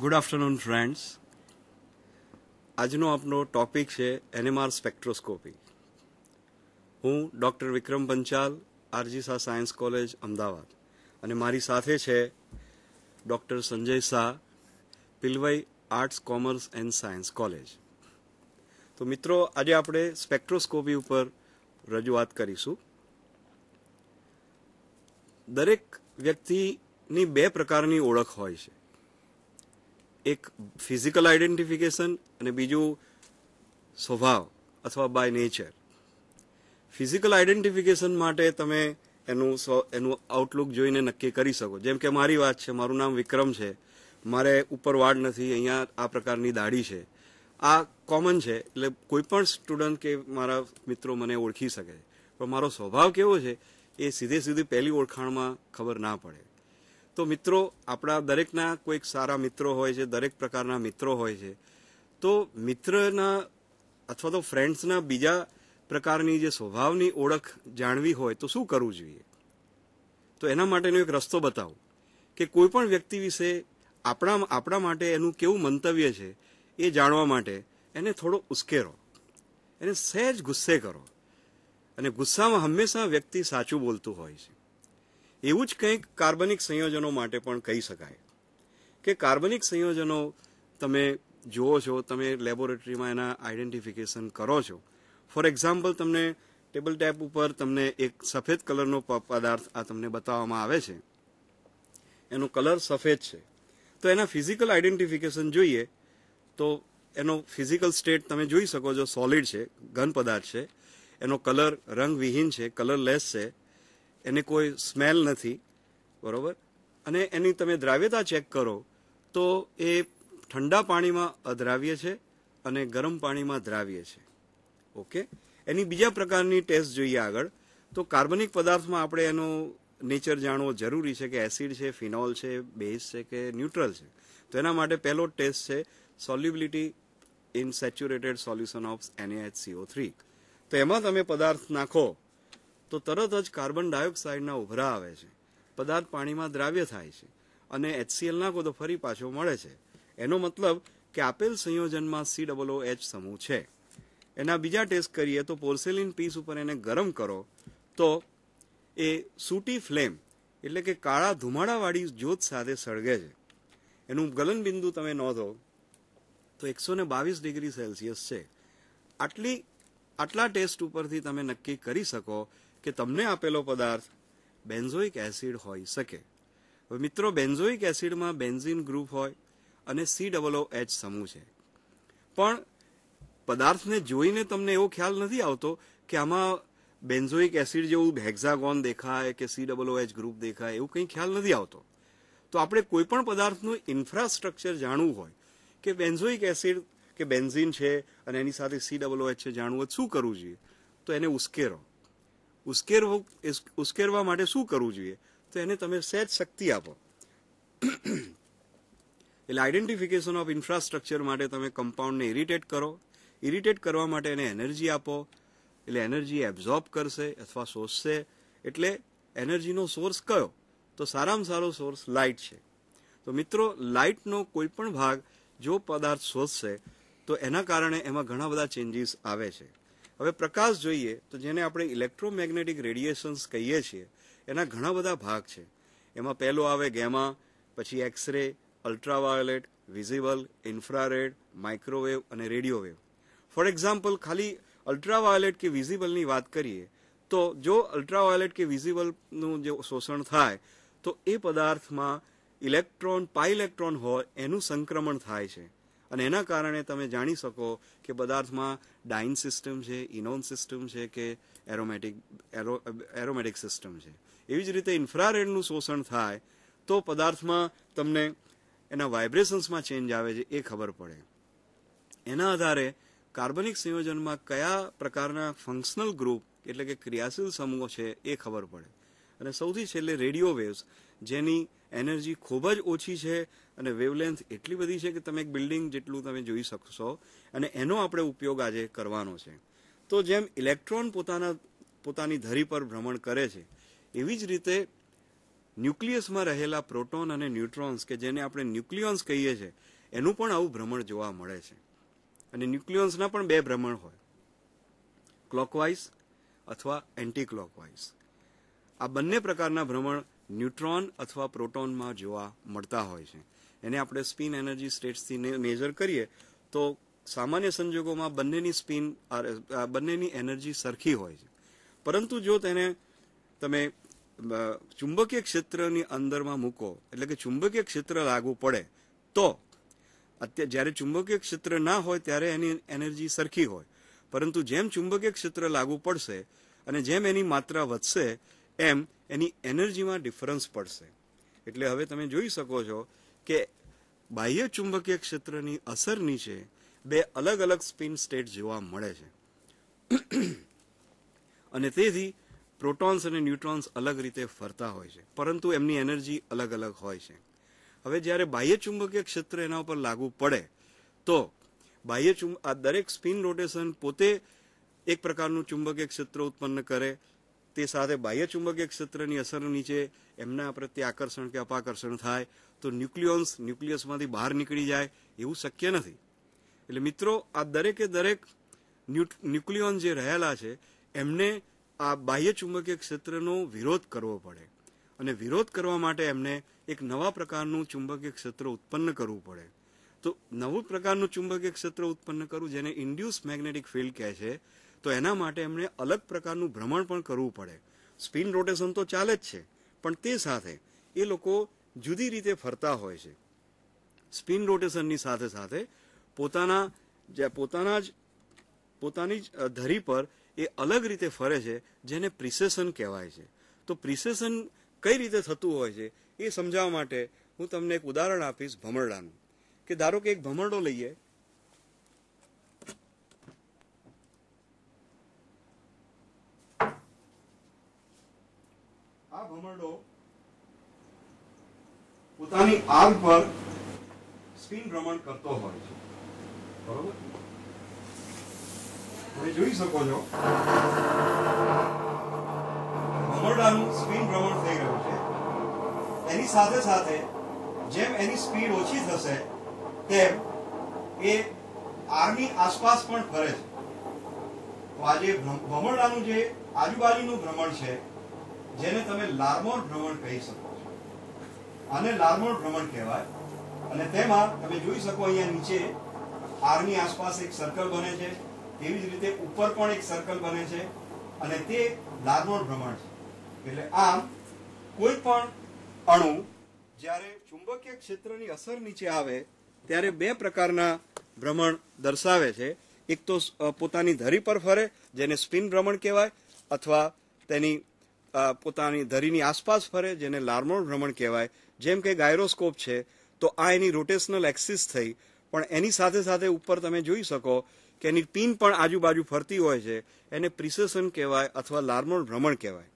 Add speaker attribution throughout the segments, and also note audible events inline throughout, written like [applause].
Speaker 1: good afternoon friends આજનો આપનો topic છે એનએમઆર સ્પેક્ટ્રોસ્કોપી હું doctor Vikram Panchal RG Shah science college Ahmedabad અને મારી સાથે છે doctor Sanjay Shah Pilvai arts commerce and science college તો મિત્રો આજે આપણે સ્પેક્ટ્રોસ્કોપી ઉપર રજૂઆત કરીશું દરેક વ્યક્તિની બે પ્રકારની ઓળખ હોય છે એક ફિઝિકલ આઈડેન્ટિફિકેશન અને બીજું સ્વભાવ અથવા બાય નેચર ફિઝિકલ આઈડેન્ટિફિકેશન માટે તમે એનું એનું આઉટલુક જોઈને નક્કી કરી શકો જેમ કે મારી વાત છે મારું નામ વિક્રમ છે મારે ઉપર વાડ નથી અહીંયા આ પ્રકારની દાઢી છે આ કોમન છે એટલે કોઈ પણ સ્ટુડન્ટ કે મારા મિત્રો મને ઓળખી શકે પણ મારો સ્વભાવ કેવો છે એ સીધે સીધી પહેલી ઓળખાણમાં ખબર ના પડે તો મિત્રો આપણા દરેકના કોઈક સારા મિત્રો હોય છે દરેક પ્રકારના મિત્રો હોય છે તો મિત્રના અથવા તો ફ્રેન્ડ્સના બીજા પ્રકારની જે સ્વભાવની ઓળખ જાણવી હોય તો શું કરવું જોઈએ તો એના માટેનો એક રસ્તો બતાવો કે કોઈ પણ વ્યક્તિ વિશે આપણા આપણા માટે એનું કેવું મંતવ્ય છે એ જાણવા માટે એને થોડો ઉશ્કેરો એને સહેજ ગુસ્સે કરો અને ગુસ્સામાં હંમેશા વ્યક્તિ સાચું બોલતું હોય છે એવું જ કંઈક કાર્બનિક સંયોજનો માટે પણ કહી શકાય કે કાર્બનિક સંયોજનો તમે જુઓ છો તમે લેબોરેટરીમાં એના આઈડેન્ટિફિકેશન કરો છો ફોર એક્ઝામ્પલ તમને ટેબલ ટેપ ઉપર તમને એક સફેદ કલરનો પદાર્થ આ તમને બતાવવામાં આવે છે એનો કલર સફેદ છે તો એના ફિઝિકલ આઈડેન્ટિફિકેશન જોઈએ તો એનો ફિઝિકલ સ્ટેટ તમે જોઈ શકો છો સોલિડ છે ઘન પદાર્થ છે એનો કલર રંગવિહીન છે કલરલેસ છે એની કોઈ સ્મેલ નથી બરોબર અને એની તમે દ્રાવ્યતા ચેક કરો તો એ ઠંડા પાણીમાં અદ્રાવ્ય છે અને ગરમ પાણીમાં દ્રાવ્ય છે ઓકે એની બીજા પ્રકારની ટેસ્ટ જોઈએ આગળ તો કાર્બનિક પદાર્થમાં આપણે એનો નેચર જાણવો જરૂરી છે કે એસિડ છે ફિનોલ છે બેઝ છે કે ન્યુટ્રલ છે તો એના માટે પહેલો ટેસ્ટ છે solubility in saturated solution of NHCO three તો એમાં તમે પદાર્થ નાખો તો તરત જ કાર્બન ડાયોક્સાઇડના ઉભરા આવે છે પદાર્થ પાણીમાં દ્રાવ્ય થાય છે અને એચસીએલ નાખો તો ફરી પાછો મળે છે એનો મતલબ કે આપેલ સંયોજનમાં સી ડબલ એચ સમૂહ છે એના બીજા ટેસ્ટ કરીએ તો પોર્સેલિન પીસ ઉપર એને ગરમ કરો તો એ સૂટી ફ્લેમ એટલે કે કાળા ધુમાડાવાળી જ્યોત સાથે સળગે છે એનું ગલનબિંદુ તમે નોંધો તો એકસો ને બાવીસ ડિગ્રી સેલ્સિયસ છે આટલી આટલા ટેસ્ટ ઉપરથી તમે નક્કી કરી શકો કે તમને આપેલો પદાર્થ બેન્ઝોઇક એસિડ હોઈ શકે હવે મિત્રો બેન્ઝોઇક એસિડમાં બેન્ઝિન ગ્રુપ હોય અને સી ડબલ ઓ એચ સમૂહ છે પણ પદાર્થને જોઈને તમને એવો ખ્યાલ નથી આવતો કે આમાં બેન્ઝોઇક એસિડ જેવું હેક્ઝાગોન દેખાય કે C double O H group દેખાય એવું કંઈ ખ્યાલ નથી આવતો તો આપણે કોઈ પણ પદાર્થનું ઇન્ફ્રાસ્ટ્રક્ચર જાણવું હોય કે બેન્ઝોઇક એસિડ કે બેન્ઝિન છે અને એની સાથે સી ડબલ ઓ એચ છે જાણવું શું કરવું જોઈએ તો એને ઉશ્કેરો ઉશ્કેરવું ઉશ્કેરવા માટે શું કરવું જોઈએ તો એને તમે સહેજ શક્તિ આપો એટલે આઈડેન્ટિફિકેશન ઓફ ઇન્ફ્રાસ્ટ્રક્ચર માટે તમે કમ્પાઉન્ડને ઇરિટેટ કરો ઇરિટેટ કરવા માટે એને એનર્જી આપો એટલે એનર્જી એબ્ઝોર્બ કરશે અથવા શોષશે એટલે એનર્જીનો સોર્સ કયો તો સારામાં સારો સોર્સ લાઇટ છે તો મિત્રો લાઇટનો કોઈ પણ ભાગ જો પદાર્થ શોષશે તો એના કારણે એમાં ઘણા બધા ચેન્જીસ આવે છે હવે પ્રકાશ જોઈએ તો જેને આપણે ઇલેક્ટ્રોમેગ્નેટિક રેડિયેશન્સ કહીએ છીએ એના ઘણા બધા ભાગ છે એમાં પહેલો આવે ગેમા પછી x-ray ultraviolet visible infrared microwave અને રેડિયોવેવ ફોર એક્ઝામ્પલ ખાલી અલ્ટ્રાવાયોલેટ કે વિઝિબલની વાત કરીએ તો જો અલ્ટ્રાવાયોલેટ કે વિઝિબલનું જો શોષણ થાય તો એ પદાર્થમાં ઇલેક્ટ્રોન પાઇલેક્ટ્રોન હોય એનું સંક્રમણ થાય છે અને એના કારણે તમે જાણી શકો કે પદાર્થમાં ડાઇન સિસ્ટમ છે ઇનોન સિસ્ટમ છે કે એરોમેટિક એરોમેટિક સિસ્ટમ છે એવી જ રીતે ઇન્ફ્રારેડનું શોષણ થાય તો પદાર્થમાં તમને એના વાઇબ્રેશન્સમાં ચેન્જ આવે છે એ ખબર પડે એના આધારે કાર્બનિક સંયોજનમાં કયા પ્રકારના ફંક્શનલ ગ્રુપ એટલે કે ક્રિયાશીલ સમૂહો છે એ ખબર પડે અને સૌથી છેલ્લે રેડિયો વેવ્સ જેની એનર્જી ખૂબ જ ઓછી છે અને વેવલેન્થ એટલી બધી છે કે તમે એક બિલ્ડિંગ જેટલું તમે જોઈ શકશો અને એનો આપણે ઉપયોગ આજે કરવાનો છે તો જેમ ઇલેક્ટ્રોન પોતાના પોતાની ધરી પર ભ્રમણ કરે છે એવી જ રીતે ન્યુક્લિયસમાં રહેલા પ્રોટોન અને ન્યુટ્રોન્સ કે જેને આપણે ન્યુક્લિયોન્સ કહીએ છીએ એનું પણ આવું ભ્રમણ જોવા મળે છે અને ન્યુક્લિયોન્સના પણ બે ભ્રમણ હોય ક્લોકવાઇઝ અથવા એન્ટી ક્લોકવાઇઝ આ બંને પ્રકારના ભ્રમણ ન્યુટ્રોન અથવા પ્રોટોનમાં જોવા મળતા હોય છે એને આપણે સ્પિન એનર્જી સ્ટેટ્સથી મેજર કરીએ તો સામાન્ય સંજોગોમાં બંનેની સ્પિન બંનેની એનર્જી સરખી હોય છે પરંતુ જો તેને તમે ચુંબકીય ક્ષેત્રની અંદરમાં મૂકો એટલે કે ચુંબકીય ક્ષેત્ર લાગુ પડે તો અત્યારે જ્યારે ચુંબકીય ક્ષેત્ર ના હોય ત્યારે એની એનર્જી સરખી હોય પરંતુ જેમ ચુંબકીય ક્ષેત્ર લાગુ પડશે અને જેમ એની માત્રા વધશે એમ એની એનર્જીમાં ડિફરન્સ પડશે એટલે હવે તમે જોઈ શકો છો કે બાહ્ય ચુંબકીય ક્ષેત્રની અસર નીચે બે અલગ અલગ સ્પિન સ્ટેટ જોવા મળે છે [clears throat] અને તેથી પ્રોટોન્સ અને ન્યુટ્રોન્સ અલગ રીતે ફરતા હોય છે પરંતુ એમની એનર્જી અલગ અલગ હોય છે હવે જ્યારે બાહ્ય ચુંબકીય ક્ષેત્ર એના ઉપર લાગુ પડે તો બાહ્ય ચુંબ આ દરેક સ્પિન રોટેશન પોતે એક પ્રકારનું ચુંબકીય ક્ષેત્ર ઉત્પન્ન કરે તે સાથે બાહ્ય ચુંબકીય ક્ષેત્રની અસર નીચે એમના પ્રત્યે આકર્ષણ કે અપાકર્ષણ થાય તો ન્યુક્લિયોન્સ ન્યુક્લિયસમાંથી બહાર નીકળી જાય એવું શક્ય નથી એટલે મિત્રો આ દરેકે દરેક ન્યુક્લિયોન જે રહેલા છે એમને આ બાહ્ય ચુંબકીય ક્ષેત્રનો વિરોધ કરવો પડે અને વિરોધ કરવા માટે એમને એક નવા પ્રકારનું ચુંબકીય ક્ષેત્ર ઉત્પન્ન કરવું પડે તો નવું પ્રકારનું ચુંબકીય ક્ષેત્ર ઉત્પન્ન કરવું જેને ઇન્ડ્યુસ મેગ્નેટિક ફિલ્ડ કહે છે તો એના માટે એમણે અલગ પ્રકારનું ભ્રમણ પણ કરવું પડે સ્પિન રોટેશન તો ચાલે જ છે પણ તે સાથે એ લોકો જુદી રીતે ફરતા હોય છે સ્પિન રોટેશનની સાથે સાથે પોતાના જે પોતાના જ પોતાની જ ધરી પર એ અલગ રીતે ફરે છે જેને પ્રિસેશન કહેવાય છે તો પ્રિસેશન કઈ રીતે થતું હોય છે એ સમજાવવા માટે હું તમને એક ઉદાહરણ આપીશ ભમરડાનું કે ધારો કે એક ભમરડો લઈએ ભમરડો
Speaker 2: પોતાની આગ પર
Speaker 1: સ્પિન ભ્રમણ કરતો હોય છે બરોબર તમે જોઈ શકો છો ભમરડાનું સ્પિન ભ્રમણ થઈ રહ્યું છે એની સાથે સાથે જેમ એની સ્પીડ ઓછી થશે તેમ એ આરની આસપાસ પણ ફરે છે તો આજે ભમરડાનું જે આજુબાજુનું ભ્રમણ છે જેને તમે લાર્મોર ભ્રમણ કહી શકો છો આને લાર્મોર ભ્રમણ કહેવાય અને તેમાં તમે જોઈ શકો અહીંયા નીચે આરની આસપાસ એક સર્કલ બને છે તેવી જ રીતે ઉપર પણ એક સર્કલ બને છે અને તે લાર્મોર ભ્રમણ છે એટલે આમ કોઈ પણ અણુ જ્યારે ચુંબકીય ક્ષેત્રની અસર નીચે આવે ત્યારે બે પ્રકારના ભ્રમણ દર્શાવે છે એક તો પોતાની ધરી પર ફરે જેને સ્પિન ભ્રમણ કહેવાય અથવા તેની પોતાની ધરીની આસપાસ ફરે જેને લાર્મોન ભ્રમણ કહેવાય જેમ કે ગાયરોસ્કોપ છે તો આ એની રોટેશનલ એક્સિસ થઈ પણ એની સાથે સાથે ઉપર તમે જોઈ શકો કે એની પિન પણ આજુબાજુ ફરતી હોય છે એને પ્રિસેસન કહેવાય અથવા લાર્મોર ભ્રમણ કહેવાય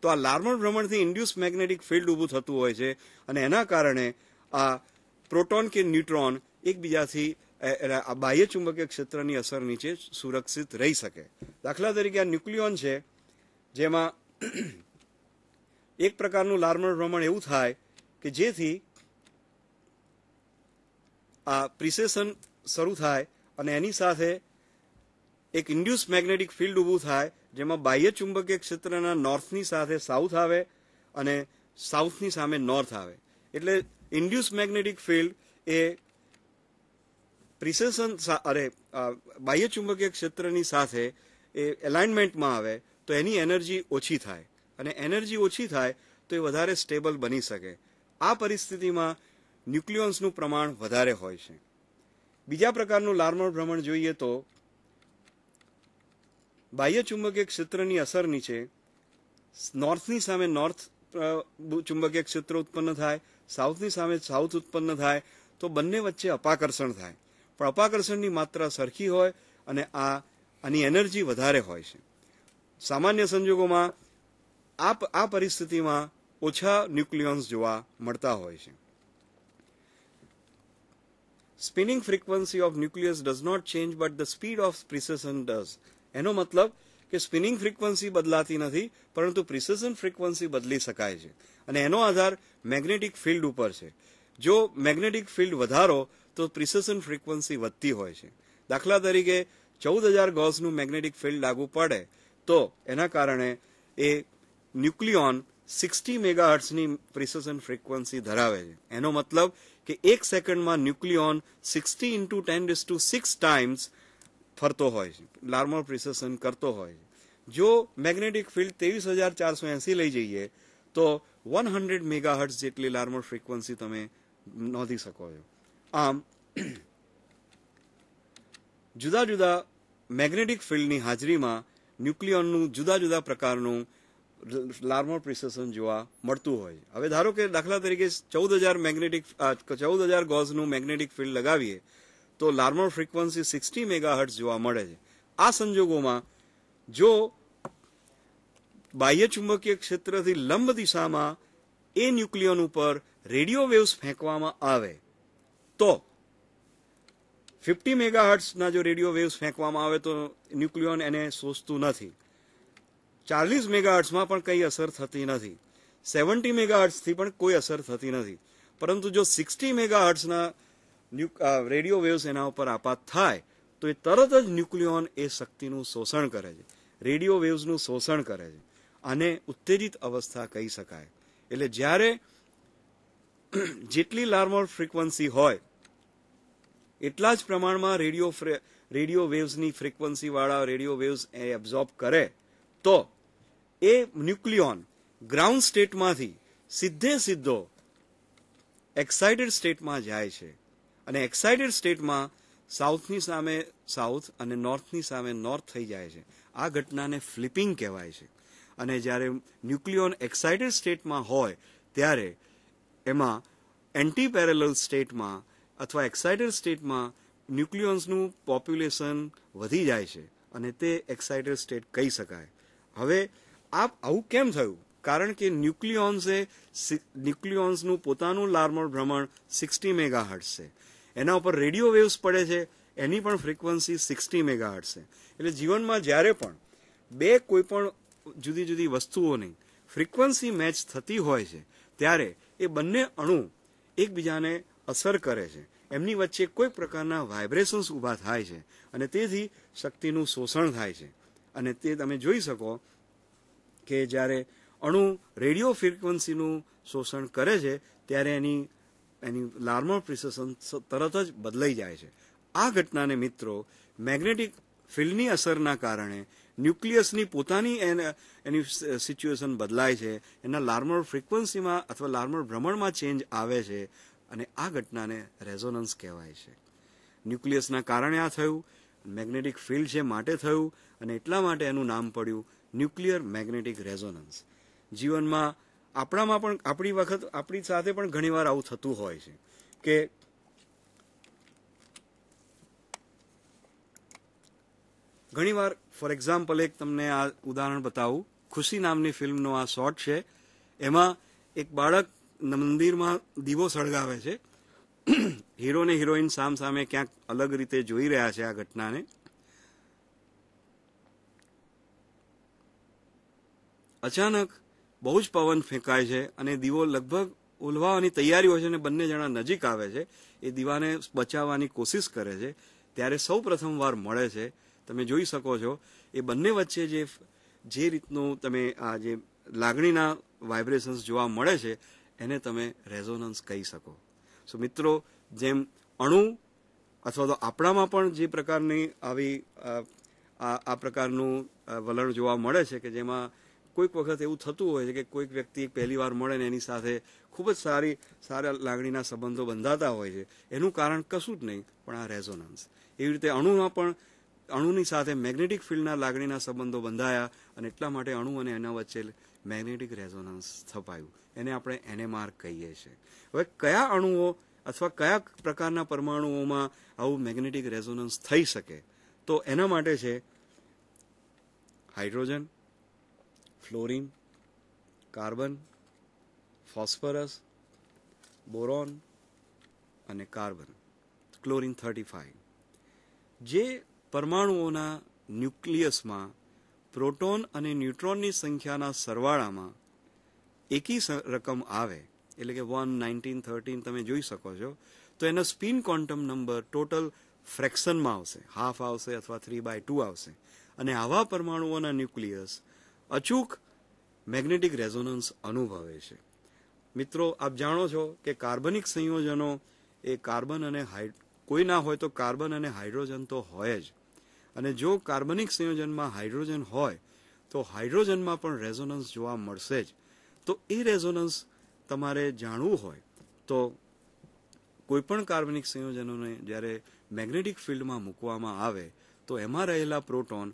Speaker 1: તો આ લાર્મોન ભ્રમણથી ઇન્ડ્યુસ મેગ્નેટિક ફિલ્ડ ઊભું થતું હોય છે અને એના કારણે આ પ્રોટોન કે ન્યુટ્રોન એકબીજાથી આ બાહ્ય ચુંબકીય ક્ષેત્રની અસર નીચે સુરક્ષિત રહી શકે દાખલા તરીકે આ ન્યુક્લિયોન છે જેમાં એક પ્રકારનું લાર્મર ભ્રમણ એવું થાય કે જેથી આ પ્રિસેશન શરૂ થાય અને એની સાથે એક ઇન્ડ્યુસ મેગ્નેટિક ફિલ્ડ ઊભું થાય જેમાં બાહ્ય ચુંબકીય ક્ષેત્રના નોર્થની સાથે સાઉથ આવે અને સાઉથની સામે નોર્થ આવે એટલે ઇન્ડ્યુસ મેગ્નેટિક ફિલ્ડ એ પ્રિસેશન અરે બાહ્ય ચુંબકીય ક્ષેત્રની સાથે એ એલાઇનમેન્ટમાં આવે તો એની એનર્જી ઓછી થાય અને એનર્જી ઓછી થાય તો એ વધારે સ્ટેબલ બની શકે આ પરિસ્થિતિમાં ન્યુક્લિયોન્સનું પ્રમાણ વધારે હોય છે બીજા પ્રકારનું લાર્મર ભ્રમણ જોઈએ તો બાહ્ય ચુંબકીય ક્ષેત્રની અસર નીચે નોર્થની સામે નોર્થ ચુંબકીય ક્ષેત્ર ઉત્પન્ન થાય સાઉથની સામે સાઉથ ઉત્પન્ન થાય તો બંને વચ્ચે અપાકર્ષણ થાય પણ અપાકર્ષણની માત્રા સરખી હોય અને આ આની એનર્જી વધારે હોય છે સામાન્ય સંજોગોમાં આ આ પરિસ્થિતિમાં ઓછા ન્યુક્લિયન્સ જોવા મળતા હોય છે spinning frequency of nucleus does not change but the speed of precession does એનો મતલબ કે સ્પિનિંગ ફ્રીક્વન્સી બદલાતી નથી પરંતુ પ્રિસેસન ફ્રીક્વન્સી બદલી શકાય છે અને એનો આધાર મેગ્નેટિક ફિલ્ડ ઉપર છે જો મેગ્નેટિક ફિલ્ડ વધારો તો પ્રિસેસન ફ્રીક્વન્સી વધતી હોય છે દાખલા તરીકે ચૌદ હજાર ગોઝનું મેગ્નેટિક ફિલ્ડ લાગુ પડે તો એના કારણે એ ન્યુક્લિયોન સિક્સટી મેગાહર્ટ્સની પ્રિસેશન ફ્રીક્વન્સી ધરાવે છે એનો મતલબ કે એક સેકન્ડમાં nucleon sixty into ten this to six times ફરતો હોય છે લાર્મર પ્રિસેશન કરતો હોય છે જો મેગ્નેટિક ફિલ્ડ ત્રેવીસ હજાર ચારસો એંસી લઈ જઈએ તો વન હંડ્રેડ મેગાહર્ટ્સ જેટલી લાર્મર ફ્રીક્વન્સી તમે નોંધી શકો છો આમ જુદા જુદા મેગ્નેટિક ફિલ્ડની હાજરીમાં ન્યુક્લિયોનનું જુદા જુદા પ્રકારનું લાર્મોર પ્રિસેશન જોવા મળતું હોય હવે ધારો કે દાખલા તરીકે ચૌદ હજાર મેગ્નેટિક ચૌદ હજાર ગોઝનું મેગ્નેટિક ફિલ્ડ લગાવીએ તો લાર્મોર ફ્રીક્વન્સી સિક્સટી મેગાહર્ટ્સ જોવા મળે છે આ સંજોગોમાં જો બાહ્ય ચુંબકીય ક્ષેત્રથી લંબ દિશામાં એ ન્યુક્લિયોન ઉપર રેડિયો વેવ્સ ફેંકવામાં આવે તો ફિફ્ટી મેગાહર્ટ્સના જો રેડિયો વેવ્સ ફેંકવામાં આવે તો ન્યુક્લિયોન એને શોષતું નથી ચાલીસ મેગાહર્ટ્સમાં પણ કંઈ અસર થતી નથી સેવન્ટી મેગાહર્ટ્સથી પણ કોઈ અસર થતી નથી પરંતુ જો સિક્સટી મેગાહર્ટ્સના રેડિયો વેવ્સ એના ઉપર આપાત થાય તો એ તરત જ ન્યુક્લિયોન એ શક્તિનું શોષણ કરે છે રેડિયો વેવ્સનું શોષણ કરે છે અને ઉત્તેજિત અવસ્થા કહી શકાય એટલે જ્યારે [clears throat] જેટલી લાર્મોર ફ્રીક્વન્સી હોય એટલા જ પ્રમાણમાં રેડિયો રેડિયો વેવ્સની ફ્રીક્વન્સીવાળા રેડિયો વેવ્સ એ એબ્ઝોર્બ કરે તો એ ન્યુક્લિયોન ગ્રાઉન્ડ સ્ટેટમાંથી સીધે સીધો એક્સાઇટેડ સ્ટેટમાં જાય છે અને એક્સાઇટેડ સ્ટેટમાં સાઉથની સામે સાઉથ અને નોર્થની સામે નોર્થ થઈ જાય છે આ ઘટનાને ફ્લિપિંગ કહેવાય છે અને જ્યારે ન્યુક્લિયોન એક્સાઇટેડ સ્ટેટમાં હોય ત્યારે એમાં એન્ટી પેરેલલ સ્ટેટમાં અથવા એક્સાઇટેડ સ્ટેટમાં ન્યુક્લિયોન્સનું પોપ્યુલેશન વધી જાય છે અને તે એક્સાઇટેડ સ્ટેટ કહી શકાય હવે આપ આવું કેમ થયું કારણ કે ન્યુક્લિયોન્સે ન્યુક્લિયોન્સનું પોતાનું લાર્મર ભ્રમણ સિક્સટી મેગા છે એના ઉપર રેડિયો વેવ્સ પડે છે એની પણ ફ્રિકવન્સી સિક્સટી મેગા છે એટલે જીવનમાં જ્યારે પણ બે કોઈ પણ જુદી જુદી વસ્તુઓની ફ્રિકવન્સી મેચ થતી હોય છે ત્યારે એ બંને અણુ એકબીજાને અસર કરે છે એમની વચ્ચે કોઈ પ્રકારના વાઇબ્રેશન્સ ઊભા થાય છે અને તેથી શક્તિનું શોષણ થાય છે અને તે તમે જોઈ શકો કે જ્યારે અણુ રેડિયો ફ્રિકવન્સીનું શોષણ કરે છે ત્યારે એની એની લાર્મર પ્રિસેશન તરત જ બદલાઈ જાય છે આ ઘટનાને મિત્રો મેગ્નેટિક ફિલ્ડની અસરના કારણે ન્યુક્લિયસની પોતાની એની સિચ્યુએશન બદલાય છે એના લાર્મર ફ્રિકવન્સીમાં અથવા લાર્મર ભ્રમણમાં ચેન્જ આવે છે અને આ ઘટનાને રેઝોનન્સ કહેવાય છે ન્યુક્લિયસના કારણે આ થયું મેગ્નેટિક ફિલ્ડ છે માટે થયું અને એટલા માટે એનું નામ પડ્યું ન્યુક્લિયર મેગ્નેટિક રેઝોનન્સ જીવનમાં આપણામાં પણ આપણી વખત આપણી સાથે પણ ઘણીવાર આવું થતું હોય છે કે ઘણીવાર ફોર એક્ઝામ્પલ એક તમને આ ઉદાહરણ બતાવું ખુશી નામની ફિલ્મનો આ શોટ છે એમાં એક બાળક મંદિરમાં દીવો સળગાવે છે હીરો ને હિરોઈન સામ સામે ક્યાંક અલગ રીતે જોઈ રહ્યા છે આ ઘટનાને અચાનક બહુ જ પવન ફેંકાય છે અને દીવો લગભગ ઓલવાની તૈયારીઓ છે અને બંને જણા નજીક આવે છે એ દીવાને બચાવવાની કોશિશ કરે છે ત્યારે સૌ પ્રથમવાર મળે છે તમે જોઈ શકો છો એ બંને વચ્ચે જે જે રીતનું તમે આ જે લાગણીના વાઇબ્રેશન્સ જોવા મળે છે એને તમે રેઝોનન્સ કહી શકો સો મિત્રો જેમ અણુ અથવા તો આપણામાં પણ જે પ્રકારની આવી આ પ્રકારનું વલણ જોવા મળે છે કે જેમાં કોઈક વખત એવું થતું હોય છે કે કોઈક વ્યક્તિ પહેલી વાર મળે ને એની સાથે ખૂબ જ સારી સારા લાગણીના સંબંધો બંધાતા હોય છે એનું કારણ કશું જ નહીં પણ આ રેઝોનન્સ એવી રીતે અણુમાં પણ અણુની સાથે મેગ્નેટિક ફિલ્ડના લાગણીના સંબંધો બંધાયા અને એટલા માટે અણુ અને એના વચ્ચે મેગ્નેટિક રેઝોનન્સ સ્થપાયું એને આપણે એને માર્ક કહીએ છીએ હવે કયા અણુઓ અથવા કયા પ્રકારના પરમાણુઓમાં આવું મેગ્નેટિક રેઝોનન્સ થઈ શકે તો એના માટે છે hydrogen fluorine carbon phosphorus boron અને કાર્બન ક્લોરિન થર્ટી ફાઇવ જે પરમાણુઓના ન્યુક્લિયસમાં પ્રોટોન અને ન્યુટ્રોનની સંખ્યાના સરવાળામાં એકી રકમ આવે એટલે કે વન નાઇન્ટીન થર્ટીન તમે જોઈ શકો છો તો એનો સ્પિન ક્વોન્ટમ નંબર ટોટલ ફ્રેક્શનમાં આવશે હાફ આવશે અથવા થ્રી બાય ટુ આવશે અને આવા પરમાણુઓના ન્યુક્લિયસ અચૂક મેગ્નેટિક રેઝોનન્સ અનુભવે છે મિત્રો આપ જાણો છો કે કાર્બનિક સંયોજનો એ કાર્બન અને કોઈ ના હોય તો કાર્બન અને હાઇડ્રોજન તો હોય જ અને જો કાર્બનિક સંયોજનમાં હાઇડ્રોજન હોય તો હાઇડ્રોજનમાં પણ રેઝોનન્સ જોવા મળશે જ તો એ રેઝોનન્સ તમારે જાણવું હોય તો કોઈપણ કાર્બનિક સંયોજનોને જ્યારે મેગ્નેટિક ફિલ્ડમાં મૂકવામાં આવે તો એમાં રહેલા પ્રોટોન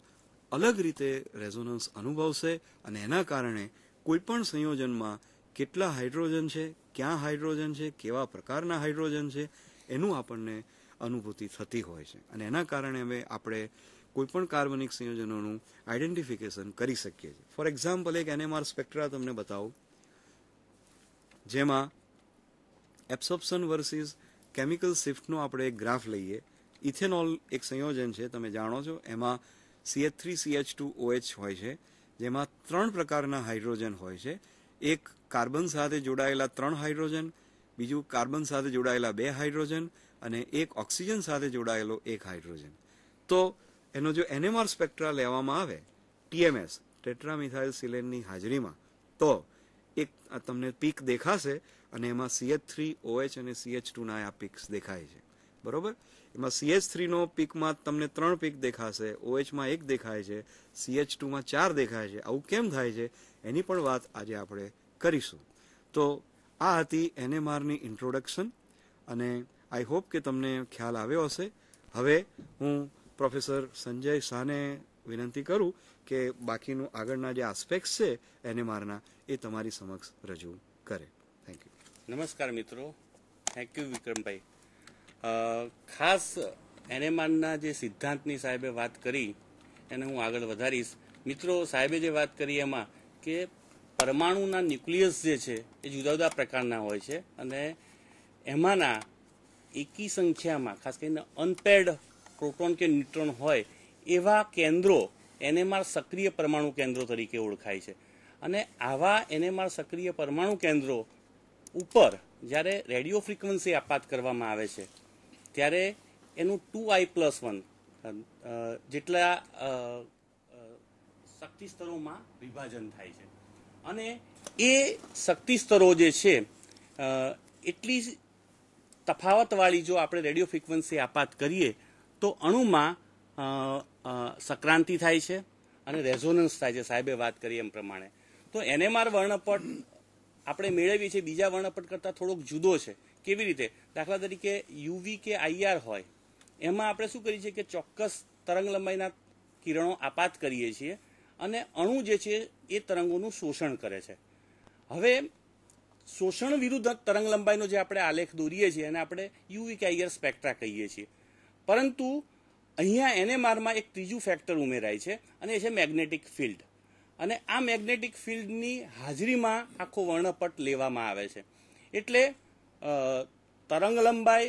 Speaker 1: અલગ રીતે રેઝોનન્સ અનુભવશે અને એના કારણે કોઈપણ સંયોજનમાં કેટલા હાઇડ્રોજન છે ક્યાં હાઇડ્રોજન છે કેવા પ્રકારના હાઇડ્રોજન છે એનું આપણને અનુભૂતિ થતી હોય છે અને એના કારણે હવે આપણે કોઈપણ કાર્બનિક સંયોજનોનું આઇડેન્ટિફિકેશન કરી શકીએ છીએ ફોર એક્ઝામ્પલ એક એનએમઆર સ્પેક્ટ્રા તમને બતાવું જેમાં એબ્સોપ્શન વર્સિસ કેમિકલ શિફ્ટનો આપણે એક ગ્રાફ લઈએ ઇથેનોલ એક સંયોજન છે તમે જાણો છો એમાં CH three CH two OH હોય છે જેમાં ત્રણ પ્રકારના હાઇડ્રોજન હોય છે એક કાર્બન સાથે જોડાયેલા ત્રણ હાઇડ્રોજન બીજું કાર્બન સાથે જોડાયેલા બે હાઇડ્રોજન અને એક ઓક્સિજન સાથે જોડાયેલો એક હાઇડ્રોજન તો એનો જો એનએમઆર સ્પેક્ટ્રા લેવામાં આવે ટીએમએસ ટેટ્રામિથાઇલ સિલેનની હાજરીમાં તો એક તમને પીક દેખાશે અને એમાં સીએચ થ્રી ઓએચ અને સીએચ ટુના આ પીક્સ દેખાય છે બરોબર એમાં સીએચ થ્રીનો પીકમાં તમને ત્રણ પીક દેખાશે ઓએચમાં એક દેખાય છે સીએચ ટુમાં ચાર દેખાય છે આવું કેમ થાય છે એની પણ વાત આજે આપણે કરીશું તો આ હતી એનએમઆરની ઇન્ટ્રોડક્શન અને આઈ હોપ કે તમને ખ્યાલ આવ્યો હશે હવે હું પ્રોફેસર સંજય શાહને વિનંતી કરું કે બાકીનું આગળના જે આસ્પેક્ટ્સ છે એને મારના એ તમારી સમક્ષ રજૂ કરે થેન્ક યુ
Speaker 2: નમસ્કાર મિત્રો થેન્ક યુ વિક્રમભાઈ ખાસ એને મારના જે સિદ્ધાંતની સાહેબે વાત કરી એને હું આગળ વધારીશ મિત્રો સાહેબે જે વાત કરી એમાં કે પરમાણુના ન્યુક્લિયસ જે છે એ જુદા જુદા પ્રકારના હોય છે અને એમાંના એકી સંખ્યામાં ખાસ કરીને અનપેડ પ્રોટોન કે ન્યુટ્રોન હોય એવા કેન્દ્રો એનએમઆર સક્રિય પરમાણુ કેન્દ્રો તરીકે ઓળખાય છે અને આવા એનએમઆર સક્રિય પરમાણુ કેન્દ્રો ઉપર જ્યારે રેડિયો ફ્રિકવન્સી આપાત કરવામાં આવે છે ત્યારે એનું ટુ આઈ પ્લસ વન જેટલા શક્તિ સ્તરોમાં વિભાજન થાય છે અને એ શક્તિ સ્તરો જે છે એટલી તફાવતવાળી જો આપણે રેડિયો ફ્રિકવન્સી આપાત કરીએ તો અણુમાં સંક્રાંતિ થાય છે અને રેઝોનન્સ થાય છે સાહેબે વાત કરી એમ પ્રમાણે તો એનએમઆર વર્ણપટ આપણે મેળવીએ છીએ બીજા વર્ણપટ કરતાં થોડોક જુદો છે કેવી રીતે દાખલા તરીકે યુવી કે આઈઆર હોય એમાં આપણે શું કરીએ છીએ કે ચોક્કસ તરંગ લંબાઈના કિરણો આપાત કરીએ છીએ અને અણુ જે છે એ તરંગોનું શોષણ કરે છે હવે શોષણ વિરુદ્ધ તરંગ લંબાઈનો જે આપણે આલેખ દોરીએ છીએ એને આપણે યુવી કે આઈઆર સ્પેક્ટ્રા કહીએ છીએ પરંતુ અહીંયા એનએમઆરમાં એક ત્રીજું ફેક્ટર ઉમેરાય છે અને એ છે મેગ્નેટિક ફિલ્ડ અને આ મેગ્નેટિક ફિલ્ડની હાજરીમાં આખો વર્ણપટ લેવામાં આવે છે એટલે તરંગ લંબાઈ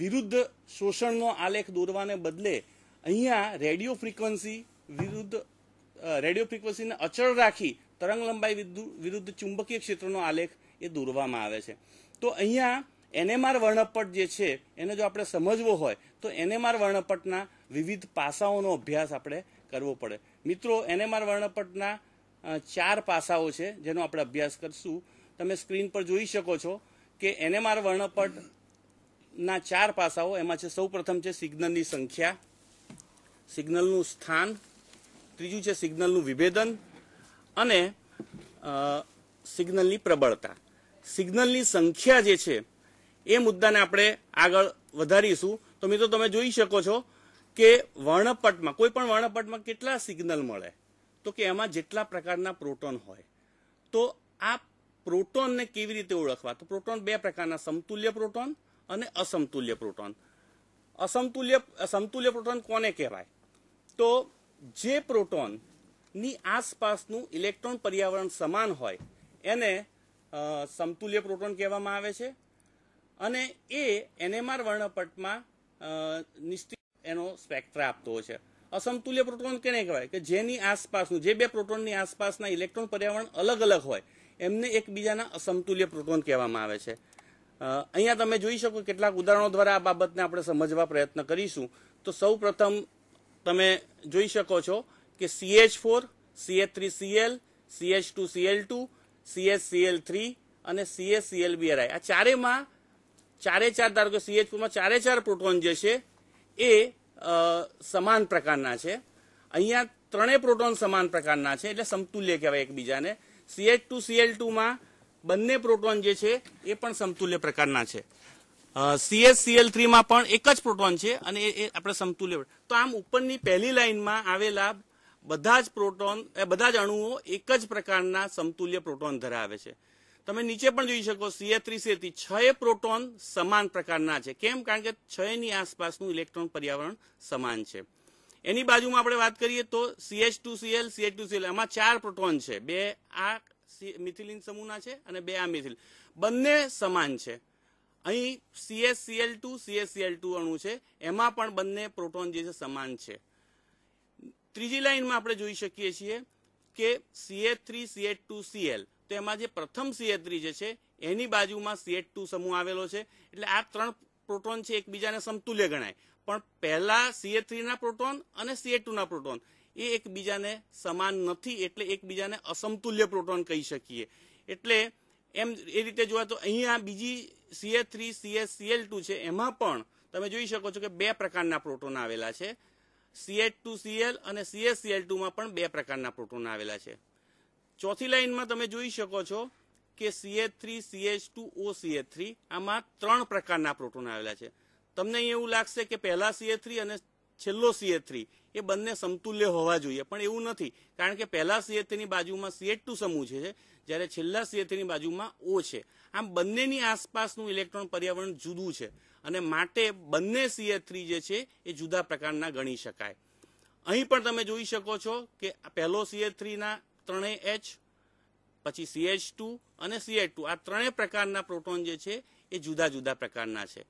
Speaker 2: વિરુદ્ધ શોષણનો આલેખ દોરવાને બદલે અહીંયા રેડિયો ફ્રીક્વન્સી વિરુદ્ધ રેડિયો ફ્રીક્વન્સીને અચળ રાખી તરંગ લંબાઈ વિરુદ્ધ ચુંબકીય ક્ષેત્રનો આલેખ એ દોરવામાં આવે છે તો અહીંયા એનએમઆર વર્ણપટ જે છે એને જો આપણે સમજવો હોય તો એનએમઆર વર્ણપટના વિવિધ પાસાઓનો અભ્યાસ આપણે કરવો પડે મિત્રો એનએમઆર વર્ણપટના ચાર પાસાઓ છે જેનો આપણે અભ્યાસ કરશું તમે સ્ક્રીન પર જોઈ શકો છો કે એનએમઆર વર્ણપટના ચાર પાસાઓ એમાં છે સૌપ્રથમ છે સિગ્નલની સંખ્યા સિગ્નલનું સ્થાન ત્રીજું છે સિગ્નલનું વિભેદન અને સિગ્નલની પ્રબળતા સિગ્નલની સંખ્યા જે છે એ મુદ્દાને આપણે આગળ વધારીશું તો મિત્રો તમે જોઈ શકો છો કે વર્ણપટમાં કોઈ પણ વર્ણપટમાં કેટલા સિગ્નલ મળે તો કે એમાં જેટલા પ્રકારના પ્રોટોન હોય તો આ પ્રોટોનને કેવી રીતે ઓળખવા તો પ્રોટોન બે પ્રકારના સમતુલ્ય પ્રોટોન અને અસમતુલ્ય પ્રોટોન અસમતુલ્ય સમતુલ્ય પ્રોટોન કોને કહેવાય તો જે પ્રોટોનની આસપાસનું ઇલેક્ટ્રોન પર્યાવરણ સમાન હોય એને સમતુલ્ય પ્રોટોન કહેવામાં આવે છે અને એ એનએમઆર વર્ણપટમાં નિશ્ચિત એનો સ્પેક્ટ્રા આપતો હોય છે અસમતુલ્ય પ્રોટોન કેને કહેવાય કે જેની આસપાસનું જે બે પ્રોટોનની આસપાસના ઇલેક્ટ્રોન પર્યાવરણ અલગ અલગ હોય એમને એકબીજાના અસમતુલ્ય પ્રોટોન કહેવામાં આવે છે અહીંયા તમે જોઈ શકો કેટલાક ઉદાહરણો દ્વારા આ બાબતને આપણે સમજવા પ્રયત્ન કરીશું તો સૌ પ્રથમ તમે જોઈ શકો છો કે CH four CH three CL CH two CL two CH CL three અને સીએચ સીએલ બીઆરઆઈ આ ચારેમાં ચારે ચાર ધારો કે સીએચપીમાં ચારે ચાર પ્રોટોન જે છે એ સમાન પ્રકારના છે અહીંયા ત્રણેય પ્રોટોન સમાન પ્રકારના છે એટલે સમતુલ્ય કહેવાય એકબીજાને સીએચ ટુ સીએલ ટુમાં બંને પ્રોટોન જે છે એ પણ સમતુલ્ય પ્રકારના છે સીએચ સીએલ થ્રીમાં પણ એક જ પ્રોટોન છે અને એ આપણે સમતુલ્ય તો આમ ઉપરની પહેલી લાઇનમાં આવેલા બધા જ પ્રોટોન બધા જ અણુઓ એક જ પ્રકારના સમતુલ્ય પ્રોટોન ધરાવે છે તમે નીચે પણ જોઈ શકો સીએ ત્રીસેથી છ પ્રોટોન સમાન પ્રકારના છે કેમ કારણ કે છની આસપાસનું ઇલેક્ટ્રોન પર્યાવરણ સમાન છે એની બાજુમાં આપણે વાત કરીએ તો CH two CL CH two CL આમાં ચાર પ્રોટોન છે બે આ મિથિલિન સમૂહના છે અને બે આ મિથિલ બંને સમાન છે અહીં CS CL two CS CL two અણુ છે એમાં પણ બંને પ્રોટોન જે છે સમાન છે ત્રીજી લાઇનમાં આપણે જોઈ શકીએ છીએ કે CA three CH two CL તો એમાં જે પ્રથમ સીએ થ્રી જે છે એની બાજુમાં સીએટ ટુ સમૂહ આવેલો છે એટલે આ ત્રણ પ્રોટોન છે એકબીજાને સમતુલ્ય ગણાય પણ પહેલા સીએ થ્રીના પ્રોટોન અને સીએ ટુના પ્રોટોન એ એકબીજાને સમાન નથી એટલે એકબીજાને અસમતુલ્ય પ્રોટોન કહી શકીએ એટલે એમ એ રીતે જોવા તો અહીંયા બીજી CA three CA CL two છે એમાં પણ તમે જોઈ શકો છો કે બે પ્રકારના પ્રોટોન આવેલા છે સીએચ ટુ સીએલ અને સીએલ ટુમાં પણ બે પ્રકારના પ્રોટોન આવેલા છે ચોથી લાઈનમાં તમે જોઈ શકો છો કે CH three CH two O CH three આમાં ત્રણ પ્રકારના પ્રોટોન આવેલા છે તમને એવું લાગશે કે પહેલા સીએચ થ્રી અને છેલ્લો સીએચ થ્રી એ બંને સમતુલ્ય હોવા જોઈએ પણ એવું નથી કારણ કે પહેલા સીએચ થ્રીની બાજુમાં સીએચ ટુ સમૂહ છે જ્યારે છેલ્લા સીએચ થ્રીની બાજુમાં ઓ છે આમ બંનેની આસપાસનું ઇલેક્ટ્રોન પર્યાવરણ જુદું છે અને માટે બંને સીએચ થ્રી જે છે એ જુદા પ્રકારના ગણી શકાય અહીં પણ તમે જોઈ શકો છો કે પહેલો સીએચ થ્રીના ત્રણેય એચ પછી સીએચ ટુ અને સીએચ ટુ આ ત્રણેય પ્રકારના પ્રોટોન જે છે એ જુદા જુદા પ્રકારના છે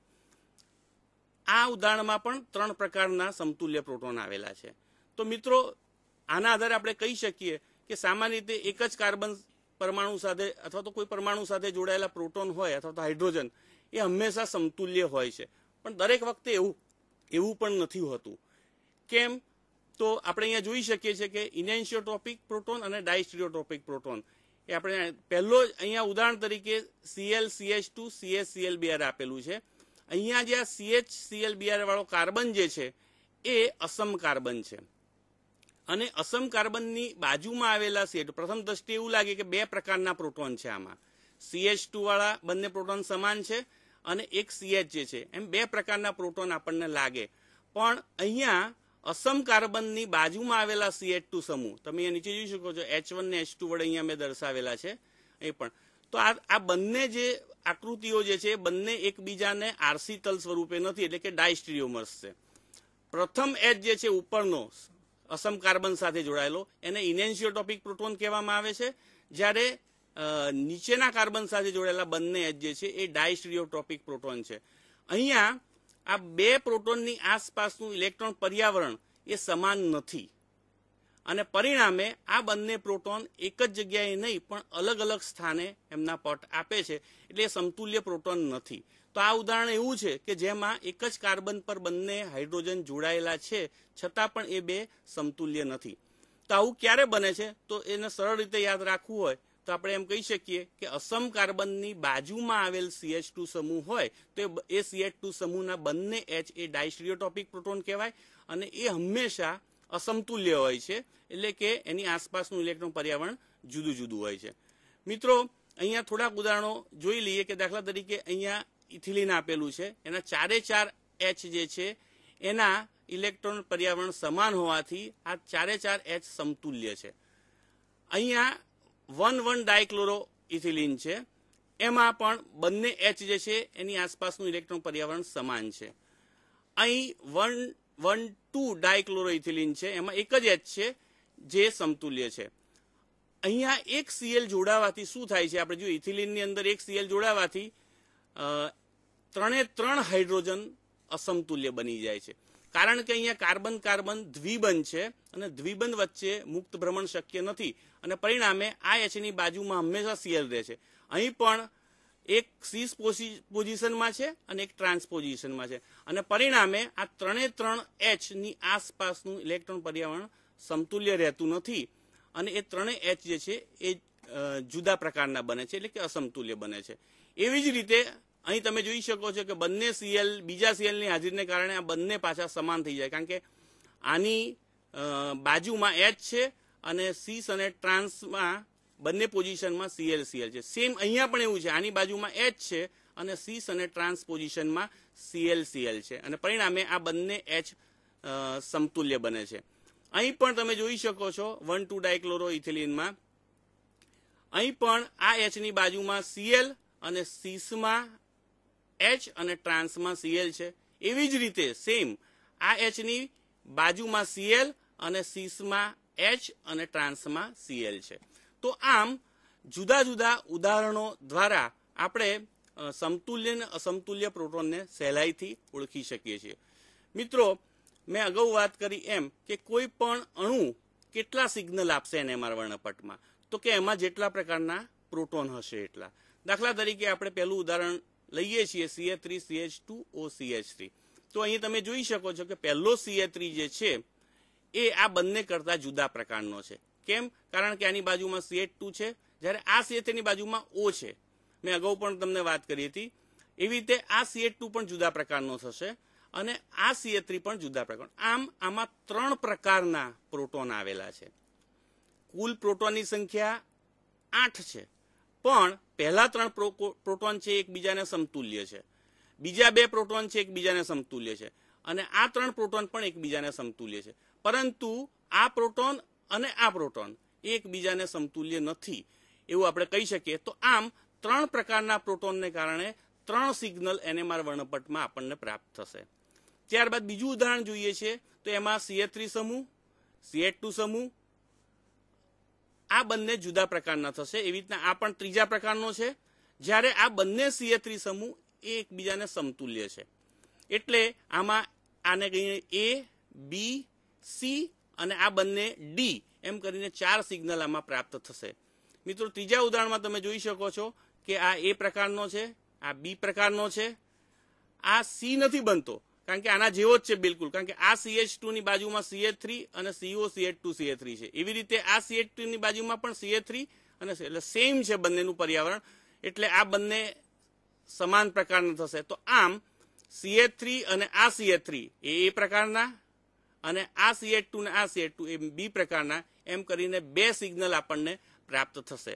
Speaker 2: આ ઉદાહરણમાં પણ ત્રણ પ્રકારના સમતુલ્ય પ્રોટોન આવેલા છે તો મિત્રો આના આધારે આપણે કહી શકીએ કે સામાન્ય રીતે એક જ કાર્બન પરમાણુ સાથે અથવા તો કોઈ પરમાણુ સાથે જોડાયેલા પ્રોટોન હોય અથવા તો હાઇડ્રોજન એ હંમેશા સમતુલ્ય હોય છે પણ દરેક વખતે એવું એવું પણ નથી હોતું કેમ તો આપણે અહીંયા જોઈ શકીએ છીએ કે ઇનેન્શિયોટ્રોપિક પ્રોટોન અને ડાયસ્ટિરિયોટ્રોપિક પ્રોટોન એ આપણે પહેલો જ અહીંયા ઉદાહરણ તરીકે CL CH two CH CL BR આપેલું છે અહીંયા જે આ સીએચ સીએલ બીઆર વાળો કાર્બન જે છે એ અસમ કાર્બન છે અને અસમ કાર્બનની બાજુમાં આવેલા સેટ પ્રથમ દ્રષ્ટિએ એવું લાગે કે બે પ્રકારના પ્રોટોન છે આમાં સીએચ ટુ વાળા બંને પ્રોટોન સમાન છે અને એક સીએચ જે છે એમ બે પ્રકારના પ્રોટોન આપણને લાગે પણ અહીંયા અસમ કાર્બનની બાજુમાં આવેલા સી સીએચ ટુ સમૂહ તમે અહીંયા નીચે જોઈ શકો છો એચ વન ને એચ ટુ વડે અહીંયા મેં દર્શાવેલા છે એ પણ તો આ આ બંને જે આકૃતિઓ જે છે એ બંને એકબીજાને આરસી સ્વરૂપે નથી એટલે કે ડાયસ્ટ્રીઓમર્સ છે પ્રથમ એચ જે છે ઉપરનો અસમ કાર્બન સાથે જોડાયેલો એને ઇનેન્શિયોટોપિક પ્રોટોન કહેવામાં આવે છે જ્યારે નીચેના કાર્બન સાથે જોડાયેલા બંને એચ જે છે એ ડાયસ્ટ્રીઓટોપિક પ્રોટોન છે અહીંયા આ બે પ્રોટોનની આસપાસનું ઇલેક્ટ્રોન પર્યાવરણ એ સમાન નથી અને પરિણામે આ બંને પ્રોટોન એક જ જગ્યાએ નહીં પણ અલગ અલગ સ્થાને એમના પટ આપે છે એટલે સમતુલ્ય પ્રોટોન નથી તો આ ઉદાહરણ એવું છે કે જેમાં એક જ કાર્બન પર બંને હાઇડ્રોજન જોડાયેલા છે છતાં પણ એ બે સમતુલ્ય નથી તો આવું ક્યારે બને છે તો એને સરળ રીતે યાદ રાખવું હોય તો આપણે એમ કહી શકીએ કે અસમ કાર્બનની બાજુમાં આવેલ સીએચ ટુ સમૂહ હોય તો એ સીએચ ટુ સમૂહના બંને એચ એ ડાયસ્ટ્રીઓટોપિક પ્રોટોન કહેવાય અને એ હંમેશા અસમતુલ્ય હોય છે એટલે કે એની આસપાસનું ઇલેક્ટ્રોન પર્યાવરણ જુદું જુદું હોય છે મિત્રો અહીંયા થોડાક ઉદાહરણો જોઈ લઈએ કે દાખલા તરીકે અહીંયા ઇથિલિન આપેલું છે એના ચારે ચાર એચ જે છે એના ઇલેક્ટ્રોન પર્યાવરણ સમાન હોવાથી આ ચારે ચાર એચ સમતુલ્ય છે અહીંયા વન વન ડાયક્લોરો ઇથિલિન છે એમાં પણ બંને એચ જે છે એની આસપાસનું ઇલેક્ટ્રોન પર્યાવરણ સમાન છે અહીં one one two dichloro ethylene છે એમાં એક જ એચ છે જે સમતુલ્ય છે અહીંયા એક સીએલ જોડાવાથી શું થાય છે આપણે જો ઇથિલિનની અંદર એક સીએલ જોડાવાથી ત્રણે ત્રણ હાઇડ્રોજન અસમતુલ્ય બની જાય છે કારણ કે અહીંયા કાર્બન કાર્બન દ્વિબંધ છે અને દ્વિબંધ વચ્ચે મુક્ત ભ્રમણ શક્ય નથી અને પરિણામે આ એચની બાજુમાં હંમેશા સીએલ રહે છે અહીં પણ એક સીસ પોઝિશનમાં છે અને એક ટ્રાન્સપોઝિશનમાં છે અને પરિણામે આ ત્રણે ત્રણ એચની આસપાસનું ઇલેક્ટ્રોન પર્યાવરણ સમતુલ્ય રહેતું નથી અને એ ત્રણે એચ જે છે એ જુદા પ્રકારના બને છે એટલે કે અસમતુલ્ય બને છે એવી જ રીતે અહીં તમે જોઈ શકો છો કે બંને સીએલ બીજા સીએલની હાજરીને કારણે આ બંને પાછા સમાન થઈ જાય કારણ કે આની બાજુમાં એચ છે અને સીસ અને ટ્રાન્સમાં બંને પોઝિશનમાં સીએલ સીએલ છે સેમ અહીંયા પણ એવું છે આની બાજુમાં એચ છે અને સીસ અને ટ્રાન્સ પોઝિશનમાં સીએલ સીએલ છે અને પરિણામે આ બંને એચ સમતુલ્ય બને છે અહીં પણ તમે જોઈ શકો છો વન ટુ ડાયક્લોરો ઇથિલિનમાં અહીં પણ આ એચની બાજુમાં સીએલ અને સીસમાં એચ અને ટ્રાન્સમાં સીએલ છે એવી જ રીતે સેમ આ એચની બાજુમાં સીએલ અને સીસમાં એચ અને ટ્રાન્સમાં સીએલ છે તો આમ જુદા જુદા ઉદાહરણો દ્વારા આપણે સમતુલ્ય અસમતુલ્ય પ્રોટોનને સહેલાઈથી ઓળખી શકીએ છીએ મિત્રો મેં અગાઉ વાત કરી એમ કે કોઈ પણ અણુ કેટલા સિગ્નલ આપશે એનએમઆર વર્ણપટમાં તો કે એમાં જેટલા પ્રકારના પ્રોટોન હશે એટલા દાખલા તરીકે આપણે પહેલું ઉદાહરણ લઈએ છીએ CA three CH two O CH three તો અહીં તમે જોઈ શકો છો કે પહેલો સીએ થ્રી જે છે એ આ બંને કરતાં જુદા પ્રકારનો છે કેમ કારણ કે આની બાજુમાં સીએચ ટુ છે જ્યારે આ સીએ થ્રીની બાજુમાં ઓ છે મેં અગાઉ પણ તમને વાત કરી હતી એવી રીતે આ સીએ ટુ પણ જુદા પ્રકારનો થશે અને આ સીએ થ્રી પણ જુદા પ્રકાર આમ આમાં ત્રણ પ્રકારના પ્રોટોન આવેલા છે કુલ પ્રોટોનની સંખ્યા આઠ છે પણ પહેલા ત્રણ પ્રોટોન છે એકબીજાને સમતુલ્ય છે બીજા બે પ્રોટોન છે એકબીજાને સમતુલ્ય છે અને આ ત્રણ પ્રોટોન પણ એકબીજાને સમતુલ્ય છે પરંતુ આ પ્રોટોન અને આ પ્રોટોન એકબીજાને સમતુલ્ય નથી એવું આપણે કહી શકીએ તો આમ ત્રણ પ્રકારના પ્રોટોનને કારણે ત્રણ સિગ્નલ એનએમઆર વર્ણપટમાં આપણને પ્રાપ્ત થશે ત્યારબાદ બીજું ઉદાહરણ જોઈએ છે તો એમાં સીએ થ્રી સમૂહ સીએ ટુ સમૂહ આ બંને જુદા પ્રકારના થશે એવી રીતના આ પણ ત્રીજા પ્રકારનો છે જ્યારે આ બંને સીએ થ્રી સમૂહ એ એકબીજાને સમતુલ્ય છે એટલે આમાં આને કહીએ એ બી સી અને આ બંને ડી એમ કરીને ચાર સિગ્નલ આમાં પ્રાપ્ત થશે મિત્રો ત્રીજા ઉદાહરણમાં તમે જોઈ શકો છો કે આ એ પ્રકારનો છે આ બી પ્રકારનો છે આ સી નથી બનતો કારણ કે આના જેવો જ છે બિલકુલ કારણ કે આ સીએચ ટુની બાજુમાં સીએ થ્રી અને CO CH two CA three છે એવી રીતે આ સીએચ ટુ ની બાજુમાં પણ સીએ થ્રી અને એટલે સેમ છે બંનેનું પર્યાવરણ એટલે આ બંને સમાન પ્રકારના થશે તો આમ સીએ થ્રી અને આ સીએ થ્રી એ એ પ્રકારના અને આ સીએ ટુ ને આ સીએ ટુ એ બી પ્રકારના એમ કરીને બે સિગ્નલ આપણને પ્રાપ્ત થશે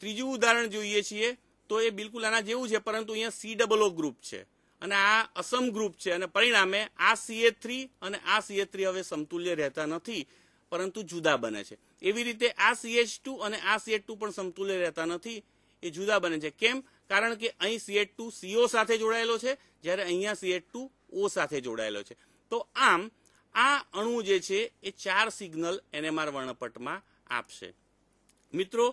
Speaker 2: ત્રીજું ઉદાહરણ જોઈએ છીએ તો એ બિલકુલ આના જેવું છે પરંતુ અહીંયા સી ડબલ ઓ ગ્રુપ છે અને આ અસમ ગ્રુપ છે અને પરિણામે આ સીએ થ્રી અને આ સીએ થ્રી હવે સમતુલ્ય રહેતા નથી પરંતુ જુદા બને છે એવી રીતે આ સીએચ ટુ અને આ સીએચ ટુ પણ સમતુલ્ય રહેતા નથી એ જુદા બને છે કેમ કારણ કે અહીં સીએચ ટુ સીઓ સાથે જોડાયેલો છે જ્યારે અહીંયા સીએચ ટુ ઓ સાથે જોડાયેલો છે તો આમ આ અણુ જે છે એ ચાર સિગ્નલ એનએમઆર વર્ણપટમાં આપશે મિત્રો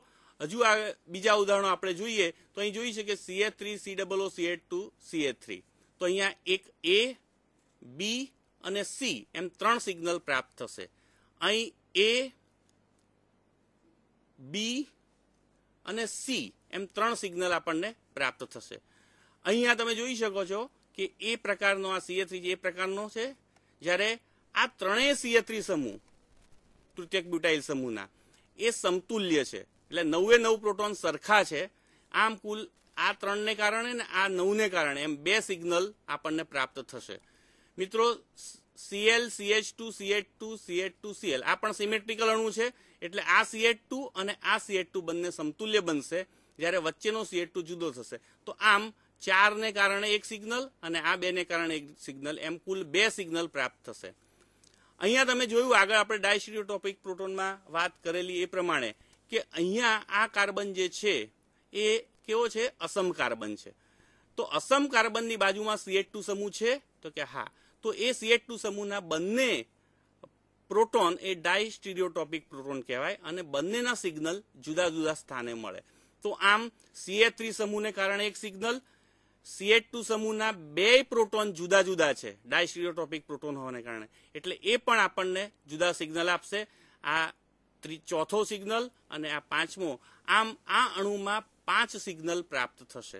Speaker 2: હજુ આ બીજા ઉદાહરણો આપણે જોઈએ તો અહીં જોઈ છે કે CA three C double O CA two CA three તો અહીંયા એક એ બી અને સી એમ ત્રણ સિગ્નલ પ્રાપ્ત થશે અહીં એ બી અને સી એમ ત્રણ સિગ્નલ આપણને પ્રાપ્ત થશે અહીંયા તમે જોઈ શકો છો કે એ પ્રકારનો આ સીએ થ્રી એ પ્રકારનો છે જ્યારે આ ત્રણેય સીએ સમૂહ તૃતીયક બ્યુટાઇલ સમૂહના એ સમતુલ્ય છે એટલે નવે નવ પ્રોટોન સરખા છે આમ કુલ આ ત્રણને કારણે ને આ નવને કારણે એમ બે સિગ્નલ આપણને પ્રાપ્ત થશે મિત્રો CL CH two CH two CH two CL આ પણ સિમેટ્રિકલ અણુ છે એટલે આ સીએચ ટુ અને આ સીએચ ટુ બંને સમતુલ્ય બનશે જ્યારે વચ્ચેનો સીએચ ટુ જુદો થશે તો આમ ચારને કારણે એક સિગ્નલ અને આ બેને કારણે એક સિગ્નલ એમ કુલ બે સિગ્નલ પ્રાપ્ત થશે અહીંયા તમે જોયું આગળ આપણે ડાયસ્ટીરિયો ટોપિક પ્રોટોનમાં વાત કરેલી એ પ્રમાણે કે અહીંયા આ કાર્બન જે છે એ કેવો છે અસમ કાર્બન છે તો અસમ કાર્બનની બાજુમાં સીએટ ટુ સમૂહ છે તો કે હા તો એ સીએટ ટુ સમૂહના બંને પ્રોટોન એ ડાયસ્ટીરિયોટોપિક પ્રોટોન કહેવાય અને બંનેના સિગ્નલ જુદા જુદા સ્થાને મળે તો આમ સીએ થ્રી સમૂહને કારણે એક સિગ્નલ સીએટ ટુ સમૂહના બે પ્રોટોન જુદા જુદા છે ડાયસ્ટીરિયોટોપિક પ્રોટોન હોવાને કારણે એટલે એ પણ આપણને જુદા સિગ્નલ આપશે આ ચોથો સિગ્નલ અને આ પાંચમો આમ આ અણુમાં પાંચ સિગ્નલ પ્રાપ્ત થશે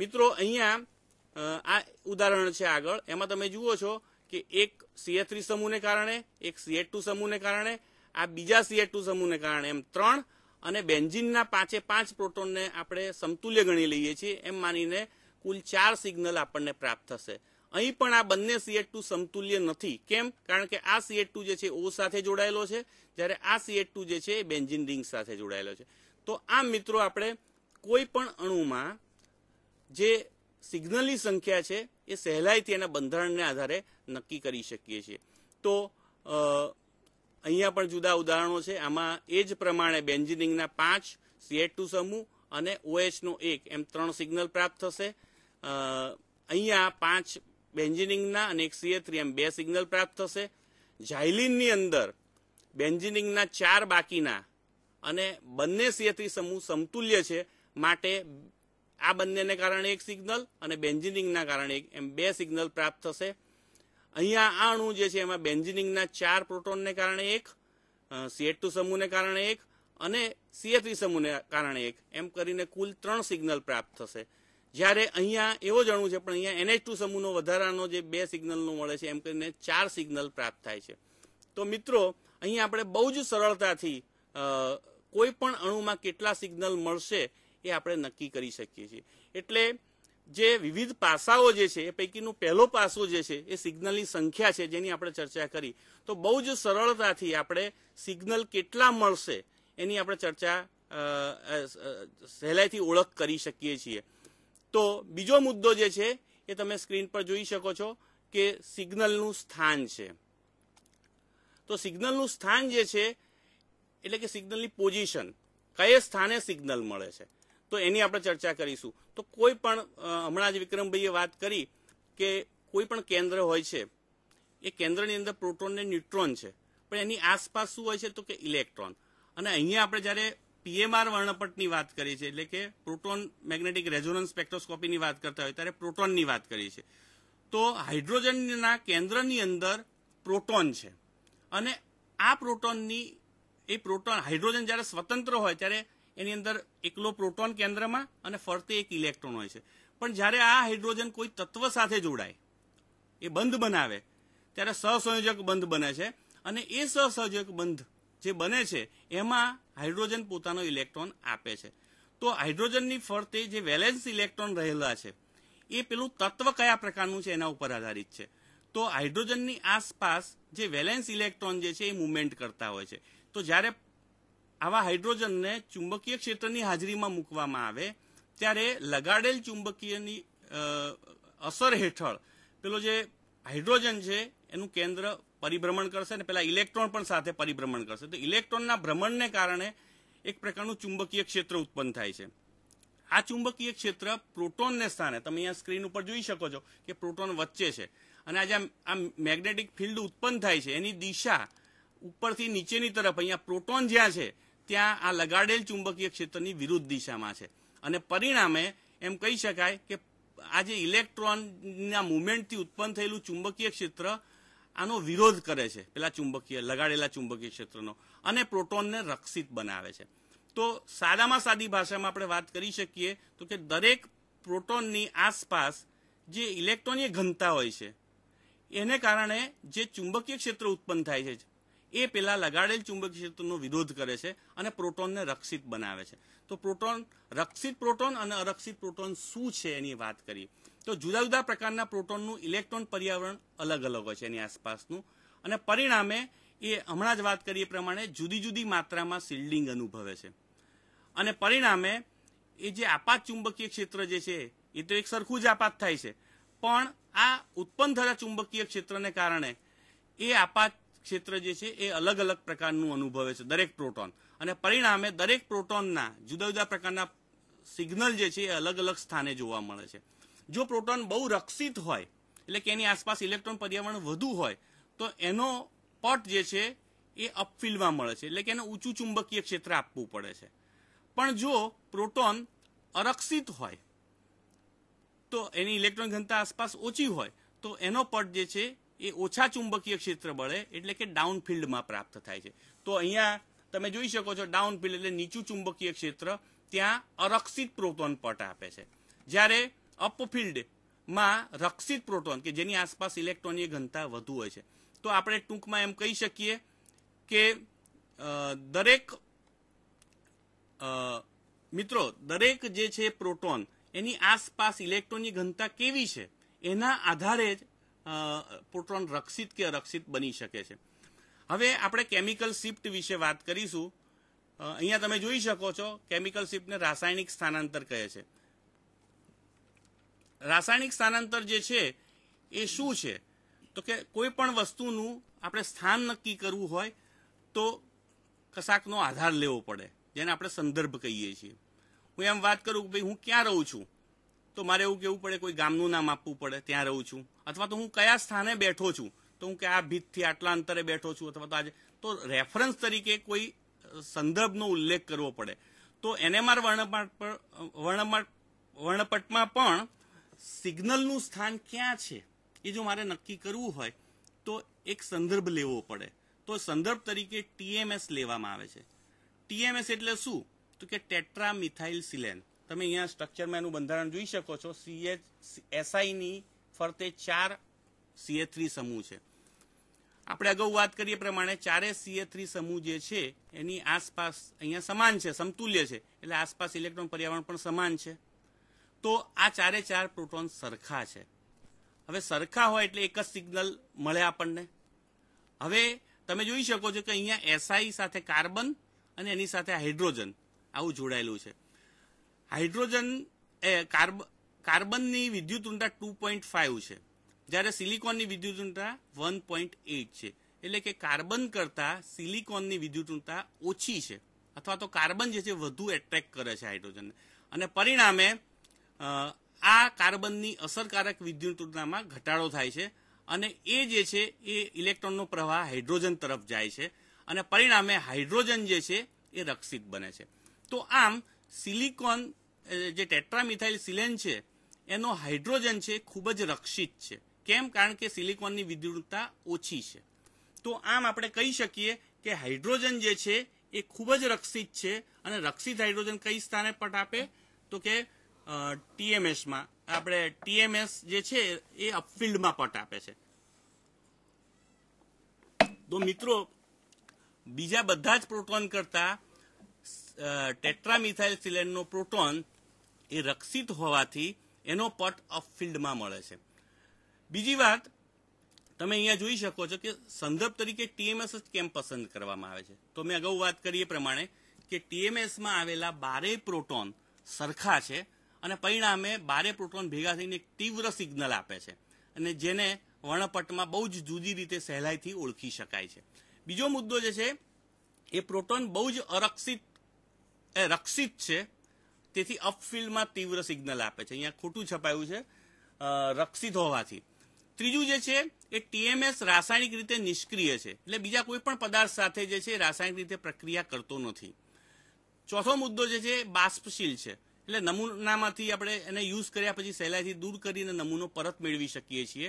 Speaker 2: મિત્રો અહીંયા આ ઉદાહરણ છે આગળ એમાં તમે જુઓ છો કે એક સીએ થ્રી સમૂહને કારણે એક સીએ ટુ સમૂહને કારણે આ બીજા સીએ ટુ સમૂહને કારણે એમ ત્રણ અને બેન્ઝિનના પાંચે પાંચ પ્રોટોનને આપણે સમતુલ્ય ગણી લઈએ છીએ એમ માનીને કુલ ચાર સિગ્નલ આપણને પ્રાપ્ત થશે અહીં પણ આ બંને સીએટ ટુ સમતુલ્ય નથી કેમ કારણ કે આ સીએટ ટુ જે છે ઓ સાથે જોડાયેલો છે જ્યારે આ સીએટ ટુ જે છે એ બેન્જિન રિંગ સાથે જોડાયેલો છે તો આમ મિત્રો આપણે કોઈ પણ અણુમાં જે સિગ્નલની સંખ્યા છે એ સહેલાઈથી એના બંધારણને આધારે નક્કી કરી શકીએ છીએ તો અહીંયા પણ જુદા ઉદાહરણો છે આમાં એ જ પ્રમાણે બેન્જિનિંગના પાંચ સીએટ ટુ સમૂહ અને ઓએચનો એક એમ ત્રણ સિગ્નલ પ્રાપ્ત થશે અહીંયા પાંચ બેન્જિનિંગના અને એક સીએ થ્રી એમ બે સિગ્નલ પ્રાપ્ત થશે ઝાયલિનની અંદર બેન્જિનિંગના ચાર બાકીના અને બંને સીએ થ્રી સમૂહ સમતુલ્ય છે માટે આ બંનેને કારણે એક સિગ્નલ અને બેન્જિનિંગના કારણે એક એમ બે સિગ્નલ પ્રાપ્ત થશે અહીંયા આ અણુ જે છે એમાં બેન્જિનિંગના ચાર પ્રોટોનને કારણે એક સીએટ ટુ સમૂહને કારણે એક અને સીએ થ્રી સમૂહને કારણે એક એમ કરીને કુલ ત્રણ સિગ્નલ પ્રાપ્ત થશે જ્યારે અહીંયા એવો જ અણુ છે પણ અહીંયા એનએચ ટુ સમૂહનો વધારાનો જે બે સિગ્નલનો મળે છે એમ કરીને ચાર સિગ્નલ પ્રાપ્ત થાય છે તો મિત્રો અહીંયા આપણે બહુ જ સરળતાથી કોઈ પણ અણુમાં કેટલા સિગ્નલ મળશે એ આપણે નક્કી કરી શકીએ છીએ એટલે જે વિવિધ પાસાઓ જે છે એ પૈકીનું પહેલો પાસો જે છે એ સિગ્નલની સંખ્યા છે જેની આપણે ચર્ચા કરી તો બહુ જ સરળતાથી આપણે સિગ્નલ કેટલા મળશે એની આપણે ચર્ચા સહેલાઈથી ઓળખ કરી શકીએ છીએ તો બીજો મુદ્દો જે છે એ તમે સ્ક્રીન પર જોઈ શકો છો કે સિગ્નલનું સ્થાન છે તો સિગ્નલનું સ્થાન જે છે એટલે કે સિગ્નલની પોઝિશન કયે સ્થાને સિગ્નલ મળે છે તો એની આપણે ચર્ચા કરીશું તો કોઈ પણ હમણાં જ વિક્રમભાઈએ વાત કરી કે કોઈ પણ કેન્દ્ર હોય છે એ કેન્દ્રની અંદર પ્રોટોન ને ન્યુટ્રોન છે પણ એની આસપાસ શું હોય છે તો કે ઇલેક્ટ્રોન અને અહીંયા આપણે જ્યારે પીએમઆર વર્ણપટની વાત કરીએ છીએ એટલે કે પ્રોટોન મેગ્નેટિક રેઝોનન્સ સ્પેક્ટ્રોસ્કોપીની વાત કરતા હોય ત્યારે પ્રોટોનની વાત કરીએ છીએ તો હાઇડ્રોજનના કેન્દ્રની અંદર પ્રોટોન છે અને આ પ્રોટોનની એ પ્રોટોન હાઇડ્રોજન જ્યારે સ્વતંત્ર હોય ત્યારે એની અંદર એકલો પ્રોટોન કેન્દ્રમાં અને ફરતે એક ઇલેક્ટ્રોન હોય છે પણ જ્યારે આ હાઇડ્રોજન કોઈ તત્વ સાથે જોડાય એ બંધ બનાવે ત્યારે સહસંયોજક બંધ બને છે અને એ સહસંયોજક બંધ જે બને છે એમાં હાઇડ્રોજન પોતાનો ઇલેક્ટ્રોન આપે છે તો હાઇડ્રોજનની ફરતે જે વેલેન્સ ઇલેક્ટ્રોન રહેલા છે એ પેલું તત્વ કયા પ્રકારનું છે એના ઉપર આધારિત છે તો હાઇડ્રોજનની આસપાસ જે વેલેન્સ ઇલેક્ટ્રોન જે છે એ મુવમેન્ટ કરતા હોય છે તો જ્યારે આવા હાઇડ્રોજનને ચુંબકીય ક્ષેત્રની હાજરીમાં મૂકવામાં આવે ત્યારે લગાડેલ ચુંબકીયની અસર હેઠળ પેલો જે હાઇડ્રોજન છે એનું કેન્દ્ર પરિભ્રમણ કરશે અને પેલા ઇલેક્ટ્રોન પણ સાથે પરિભ્રમણ કરશે તો ઇલેક્ટ્રોનના ભ્રમણને કારણે એક પ્રકારનું ચુંબકીય ક્ષેત્ર ઉત્પન્ન થાય છે આ ચુંબકીય ક્ષેત્ર પ્રોટોનને સ્થાને તમે અહીંયા સ્ક્રીન ઉપર જોઈ શકો છો કે પ્રોટોન વચ્ચે છે અને આજે આ મેગ્નેટિક ફિલ્ડ ઉત્પન્ન થાય છે એની દિશા ઉપરથી નીચેની તરફ અહીંયા પ્રોટોન જ્યાં છે ત્યાં આ લગાડેલ ચુંબકીય ક્ષેત્રની વિરુદ્ધ દિશામાં છે અને પરિણામે એમ કહી શકાય કે આ જે ઇલેક્ટ્રોનના મુવમેન્ટથી ઉત્પન્ન થયેલું ચુંબકીય ક્ષેત્ર આનો વિરોધ કરે છે પેલા ચુંબકીય લગાડેલા ચુંબકીય ક્ષેત્રનો અને પ્રોટોનને રક્ષિત બનાવે છે તો સાદામાં સાદી ભાષામાં આપણે વાત કરી શકીએ તો કે દરેક પ્રોટોનની આસપાસ જે ઇલેક્ટ્રોનની ઘનતા હોય છે એને કારણે જે ચુંબકીય ક્ષેત્ર ઉત્પન્ન થાય છે એ પેલા લગાડેલ ચુંબક ક્ષેત્રનો વિરોધ કરે છે અને પ્રોટોનને રક્ષિત બનાવે છે તો પ્રોટોન રક્ષિત પ્રોટોન અને અરક્ષિત પ્રોટોન શું છે એની વાત કરીએ તો જુદા જુદા પ્રકારના પ્રોટોનનું ઇલેક્ટ્રોન પર્યાવરણ અલગ અલગ હોય છે એની આસપાસનું અને પરિણામે એ હમણાં જ વાત કરીએ પ્રમાણે જુદી જુદી માત્રામાં શિલ્ડિંગ અનુભવે છે અને પરિણામે એ જે આપાત ચુંબકીય ક્ષેત્ર જે છે એ તો એક સરખું જ આપાત થાય છે પણ આ ઉત્પન્ન થતા ચુંબકીય ક્ષેત્રને કારણે એ આપાત ક્ષેત્ર જે છે એ અલગ અલગ પ્રકારનું અનુભવે છે દરેક પ્રોટોન અને પરિણામે દરેક પ્રોટોનના જુદા જુદા પ્રકારના સિગ્નલ જે છે એ અલગ અલગ સ્થાને જોવા મળે છે જો પ્રોટોન બહુ રક્ષિત હોય એટલે કે એની આસપાસ ઇલેક્ટ્રોન પર્યાવરણ વધુ હોય તો એનો પટ જે છે એ અપફિલ્ડમાં મળે છે એટલે કે એને ઊંચું ચુંબકીય ક્ષેત્ર આપવું પડે છે પણ જો પ્રોટોન અરક્ષિત હોય તો એની ઇલેક્ટ્રોન ઘનતા આસપાસ ઓછી હોય તો એનો પટ જે છે એ ઓછા ચુંબકીય ક્ષેત્ર બળે એટલે કે ડાઉન ફિલ્ડમાં પ્રાપ્ત થાય છે તો અહીંયા તમે જોઈ શકો છો ડાઉન ફિલ્ડ એટલે નીચું ચુંબકીય ક્ષેત્ર ત્યાં અરક્ષિત પ્રોટોન પટ આપે છે જ્યારે અપફિલ્ડમાં રક્ષિત પ્રોટોન કે જેની આસપાસ ઇલેક્ટ્રોનની ઘનતા વધુ હોય છે તો આપણે ટૂંકમાં એમ કહી શકીએ કે દરેક મિત્રો દરેક જે છે પ્રોટોન એની આસપાસ ઇલેક્ટ્રોનની ઘનતા કેવી છે એના આધારે જ પ્રોટોન રક્ષિત કે અરક્ષિત બની શકે છે હવે આપણે કેમિકલ શિફ્ટ વિશે વાત કરીશું અહીંયા તમે જોઈ શકો છો કેમિકલ શિફ્ટને રાસાયણિક સ્થાનાંતર કહે છે રાસાયણિક સ્થાનાંતર જે છે એ શું છે તો કે કોઈ પણ વસ્તુનું આપણે સ્થાન નક્કી કરવું હોય તો કશાકનો આધાર લેવો પડે જેને આપણે સંદર્ભ કહીએ છીએ હું એમ વાત કરું કે ભાઈ હું ક્યાં રહું છું તો મારે એવું કહેવું પડે કોઈ ગામનું નામ આપવું પડે ત્યાં રહું છું અથવા તો હું કયા સ્થાને બેઠો છું તો હું કે આ ભીતથી આટલા અંતરે બેઠો છું અથવા તો આજે તો રેફરન્સ તરીકે કોઈ સંદર્ભનો ઉલ્લેખ કરવો પડે તો એને મારા વર્ણપટ પર વર્ણપટ વર્ણપટમાં પણ સિગ્નલનું સ્થાન ક્યાં છે એ જો મારે નક્કી કરવું હોય તો એક સંદર્ભ લેવો પડે તો સંદર્ભ તરીકે ટીએમએસ લેવામાં આવે છે ટીએમએસ એટલે શું તો કે ટેટ્રા મિથાઇલ સિલેન તમે અહીંયા સ્ટ્રક્ચરમાં એનું બંધારણ જોઈ શકો છો સીએચ એસઆઈની ફરતે ચાર સીએ થ્રી સમૂહ છે આપણે અગાઉ વાત કરીએ પ્રમાણે ચારે સીએ થ્રી સમૂહ જે છે એની આસપાસ અહીંયા સમાન છે સમતુલ્ય છે એટલે આસપાસ ઇલેક્ટ્રોન પર્યાવરણ પણ સમાન છે તો આ ચારે ચાર પ્રોટોન સરખા છે હવે સરખા હોય એટલે એક જ સિગ્નલ મળે આપણને હવે તમે જોઈ શકો છો કે અહીંયા એસઆઈ સાથે કાર્બન અને એની સાથે હાઇડ્રોજન આવું જોડાયેલું છે હાઇડ્રોજન એ કાર્બનની વિદ્યુત ઊંડા ટુ પોઈન્ટ ફાઇવ છે જ્યારે સિલિકોનની વિદ્યુત ઊંડા વન પોઈન્ટ એઇટ છે એટલે કે કાર્બન કરતાં સિલિકોનની વિદ્યુત ઊંડા ઓછી છે અથવા તો કાર્બન જે છે વધુ એટ્રેક્ટ કરે છે હાઇડ્રોજનને અને પરિણામે આ કાર્બનની અસરકારક વિદ્યુત ઊંડામાં ઘટાડો થાય છે અને એ જે છે એ ઇલેક્ટ્રોનનો પ્રવાહ હાઇડ્રોજન તરફ જાય છે અને પરિણામે હાઇડ્રોજન જે છે એ રક્ષિત બને છે તો આમ સિલિકોન જે ટેટ્રામિથાઇલ સિલેન છે એનો હાઇડ્રોજન છે ખૂબ જ રક્ષિત છે કેમ કારણ કે સિલિકોનની વિદ્યુતતા ઓછી છે તો આમ આપણે કહી શકીએ કે હાઇડ્રોજન જે છે એ ખૂબ જ રક્ષિત છે અને રક્ષિત હાઇડ્રોજન કઈ સ્થાને પટ આપે તો કે ટીએમએસમાં આપણે ટીએમએસ જે છે એ અપફિલ્ડમાં પટ આપે છે તો મિત્રો બીજા બધા જ પ્રોટોન કરતા ટેટ્રામિથાઇલ સિલેન્ડનો પ્રોટોન એ રક્ષિત હોવાથી એનો પટ ઓફ ફિલ્ડમાં મળે છે બીજી વાત તમે અહીંયા જોઈ શકો છો કે સંદર્ભ તરીકે ટીએમએસ જ કેમ પસંદ કરવામાં આવે છે તો મેં અગાઉ વાત કરી એ પ્રમાણે કે ટીએમએસમાં આવેલા બારે પ્રોટોન સરખા છે અને પરિણામે બારે પ્રોટોન ભેગા થઈને એક તીવ્ર સિગ્નલ આપે છે અને જેને વર્ણપટમાં બહુ જ જુદી રીતે સહેલાઈથી ઓળખી શકાય છે બીજો મુદ્દો જે છે એ પ્રોટોન બહુ જ અરક્ષિત રક્ષિત છે તેથી અપફિલ્ડમાં તીવ્ર સિગ્નલ આપે છે અહીંયા ખોટું છપાયું છે રક્ષિત હોવાથી ત્રીજું જે છે એ ટીએમએસ રાસાયણિક રીતે નિષ્ક્રિય છે એટલે બીજા કોઈ પણ પદાર્થ સાથે જે છે રાસાયણિક રીતે પ્રક્રિયા કરતો નથી ચોથો મુદ્દો જે છે બાષ્પશીલ છે એટલે નમૂનામાંથી આપણે એને યુઝ કર્યા પછી સહેલાઈથી દૂર કરીને નમૂનો પરત મેળવી શકીએ છીએ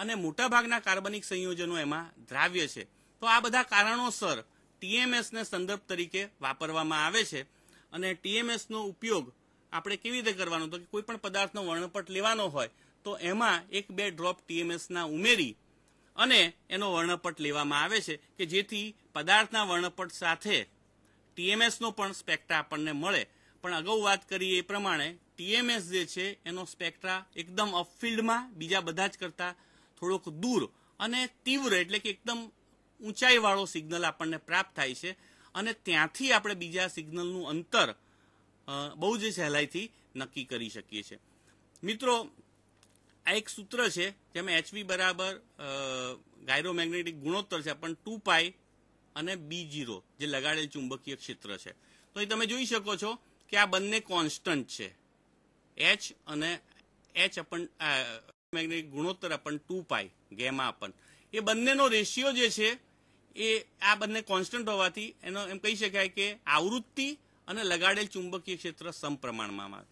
Speaker 2: અને મોટાભાગના કાર્બનિક સંયોજનો એમાં દ્રાવ્ય છે તો આ બધા કારણોસર ટીએમએસને સંદર્ભ તરીકે વાપરવામાં આવે છે અને ટીએમએસનો ઉપયોગ આપણે કેવી રીતે કરવાનો તો કે કોઈ પણ પદાર્થનો વર્ણપટ લેવાનો હોય તો એમાં એક બે ડ્રોપ ટીએમએસના ઉમેરી અને એનો વર્ણપટ લેવામાં આવે છે કે જેથી પદાર્થના વર્ણપટ સાથે ટીએમએસનો પણ સ્પેક્ટ્રા આપણને મળે પણ અગાઉ વાત કરી એ પ્રમાણે ટીએમએસ જે છે એનો સ્પેક્ટ્રા એકદમ અપફિલ્ડમાં બીજા બધા જ કરતાં થોડોક દૂર અને તીવ્ર એટલે કે એકદમ ઊંચાઈવાળો સિગ્નલ આપણને પ્રાપ્ત થાય છે અને ત્યાંથી આપણે બીજા સિગ્નલનું અંતર બહુ જ સહેલાઈથી નક્કી કરી શકીએ છીએ મિત્રો આ એક સૂત્ર છે જેમ એચવી બરાબર ગાયરોમેગ્નેટિક ગુણોત્તર છે પણ ટુ પાઈ અને બી જીરો જે લગાડેલ ચુંબકીય ક્ષેત્ર છે તો એ તમે જોઈ શકો છો કે આ બંને કોન્સ્ટન્ટ છે એચ અને એચ અપન મેગ્નેટિક ગુણોત્તર અપન ટુ પાઈ ગેમા અપન એ બંનેનો રેશિયો જે છે એ આ બંને કોન્સ્ટન્ટ હોવાથી એનો એમ કહી શકાય કે આવૃત્તિ અને લગાડેલ ચુંબકીય ક્ષેત્ર સમપ્રમાણમાં આવે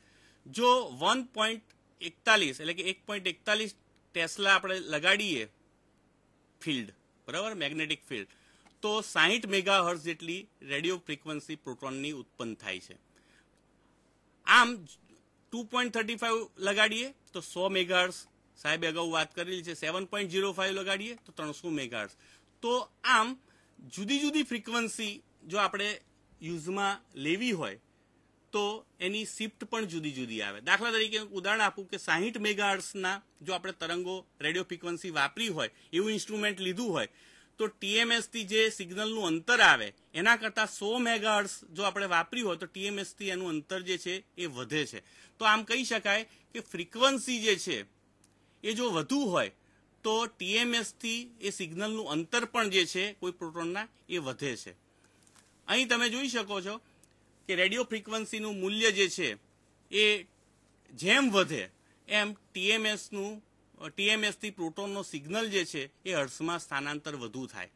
Speaker 2: જો વન પોઈન્ટ એકતાલીસ એટલે કે એક પોઈન્ટ એકતાલીસ ટેસ્લા આપણે લગાડીએ ફિલ્ડ બરાબર મેગ્નેટિક ફિલ્ડ તો સાહીઠ મેગા હર્સ જેટલી રેડિયો ફ્રીક્વન્સી પ્રોટોનની ઉત્પન્ન થાય છે આમ ટુ પોઈન્ટ થર્ટી ફાઈવ લગાડીએ તો સો મેગા હર્સ સાહેબે અગાઉ વાત કરેલી છે સેવન પોઈન્ટ જીરો ફાઈવ લગાડીએ તો ત્રણસો મેગા તો આમ જુદી જુદી ફ્રીક્વન્સી જો આપણે યુઝમાં લેવી હોય તો એની શિફ્ટ પણ જુદી જુદી આવે દાખલા તરીકે ઉદાહરણ આપું કે સાહીઠ મેગાર્ટ્સના જો આપણે તરંગો રેડિયો ફ્રીક્વન્સી વાપરી હોય એવું ઇન્સ્ટ્રુમેન્ટ લીધું હોય તો ટીએમએસથી જે સિગ્નલનું અંતર આવે એના કરતાં સો મેગાહર્ટ્સ જો આપણે વાપરી હોય તો ટીએમએસથી એનું અંતર જે છે એ વધે છે તો આમ કહી શકાય કે ફ્રીક્વન્સી જે છે એ જો વધુ હોય તો ટીએમએસથી એ સિગ્નલનું અંતર પણ જે છે કોઈ પ્રોટોનના એ વધે છે અહીં તમે જોઈ શકો છો કે રેડિયો ફ્રીક્વન્સીનું મૂલ્ય જે છે એ જેમ વધે એમ ટીએમએસનું ટીએમએસથી પ્રોટોનનો સિગ્નલ જે છે એ હર્ષમાં સ્થાનાંતર વધુ થાય